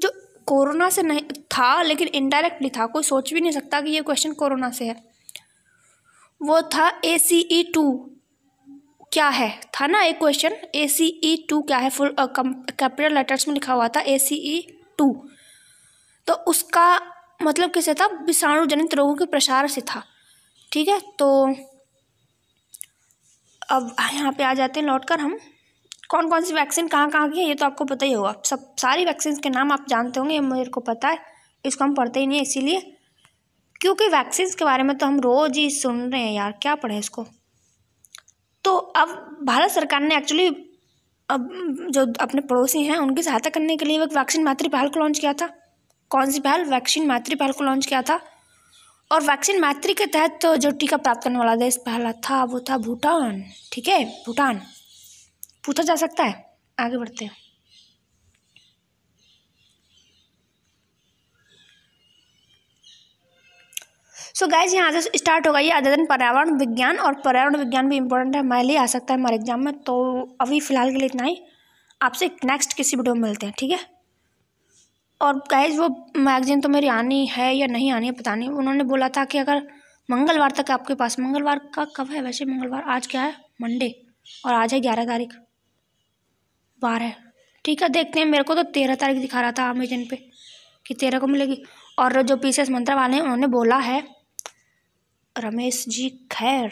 जो कोरोना से नहीं था लेकिन इनडायरेक्टली था कोई सोच भी नहीं सकता कि ये क्वेश्चन कोरोना से है वो था ए सी ई टू क्या है था ना एक question A C E to क्या है फुल कैपिटल लेटर्स में लिखा हुआ था ए सी ई टू तो उसका मतलब किसे था विषाणु जनित रोगों के प्रसार से था ठीक है तो अब यहाँ पे आ जाते हैं लौट कर हम कौन कौन सी वैक्सीन कहाँ कहाँ की है ये तो आपको पता ही होगा सब सारी वैक्सीन के नाम आप जानते होंगे मेरे को पता है इसको हम पढ़ते ही नहीं इसीलिए क्योंकि वैक्सीन के बारे में तो हम रोज़ ही सुन रहे हैं यार क्या पढ़े इसको तो अब भारत सरकार ने एक्चुअली अब जो अपने पड़ोसी हैं उनकी सहायता करने के लिए एक वैक्सीन मातृ पहल को लॉन्च किया था कौन सी पहल वैक्सीन मातृ पहल को लॉन्च किया था और वैक्सीन मैत्री के तहत तो जो टीका प्राप्त करने वाला देश पहला था वो था भूटान ठीक है भूटान पूछा जा सकता है आगे बढ़ते हैं सो गाइज यहाँ से स्टार्ट होगा ये अद्यतन पर्यावरण विज्ञान और पर्यावरण विज्ञान भी इंपॉर्टेंट है हमारे लिए आ सकता है हमारे एग्जाम में तो अभी फ़िलहाल के लिए इतना ही आपसे नेक्स्ट किसी वीडियो में मिलते हैं ठीक है और गाइज़ वो मैगज़ीन तो मेरी आनी है या नहीं आनी है पता नहीं उन्होंने बोला था कि अगर मंगलवार तक आपके पास मंगलवार का कब है वैसे मंगलवार आज क्या है मंडे और आज है ग्यारह तारीख बारह ठीक है देखते हैं मेरे को तो तेरह तारीख दिखा रहा था अमेजन पे कि तेरह को मिलेगी और जो पी सी मंत्रा वाले हैं उन्होंने बोला है रमेश जी खैर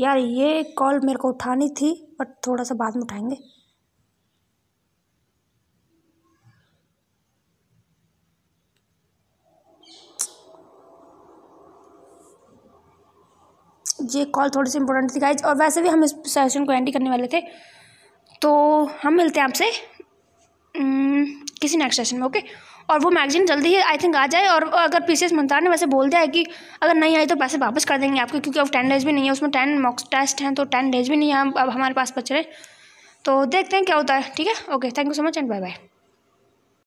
यार ये कॉल मेरे को उठानी थी बट थोड़ा सा बाद में उठाएंगे ये कॉल थोड़ी सी इंपॉर्टेंट थी गाइज और वैसे भी हम इस सेशन को एंड करने वाले थे तो हम मिलते हैं आपसे किसी नेक्स्ट सेशन में ओके और वो मैगजीन जल्दी ही आई थिंक आ जाए और अगर पी सी एस मंत्रा ने वैसे बोल दिया है कि अगर नहीं आई तो पैसे वापस कर देंगे आपके क्योंकि अब टेन डेज भी नहीं है उसमें टेन मॉक्स टेस्ट हैं तो टेन डेज भी नहीं है अब हमारे पास बच रहे तो देखते हैं क्या होता है ठीक है okay thank you so much and bye bye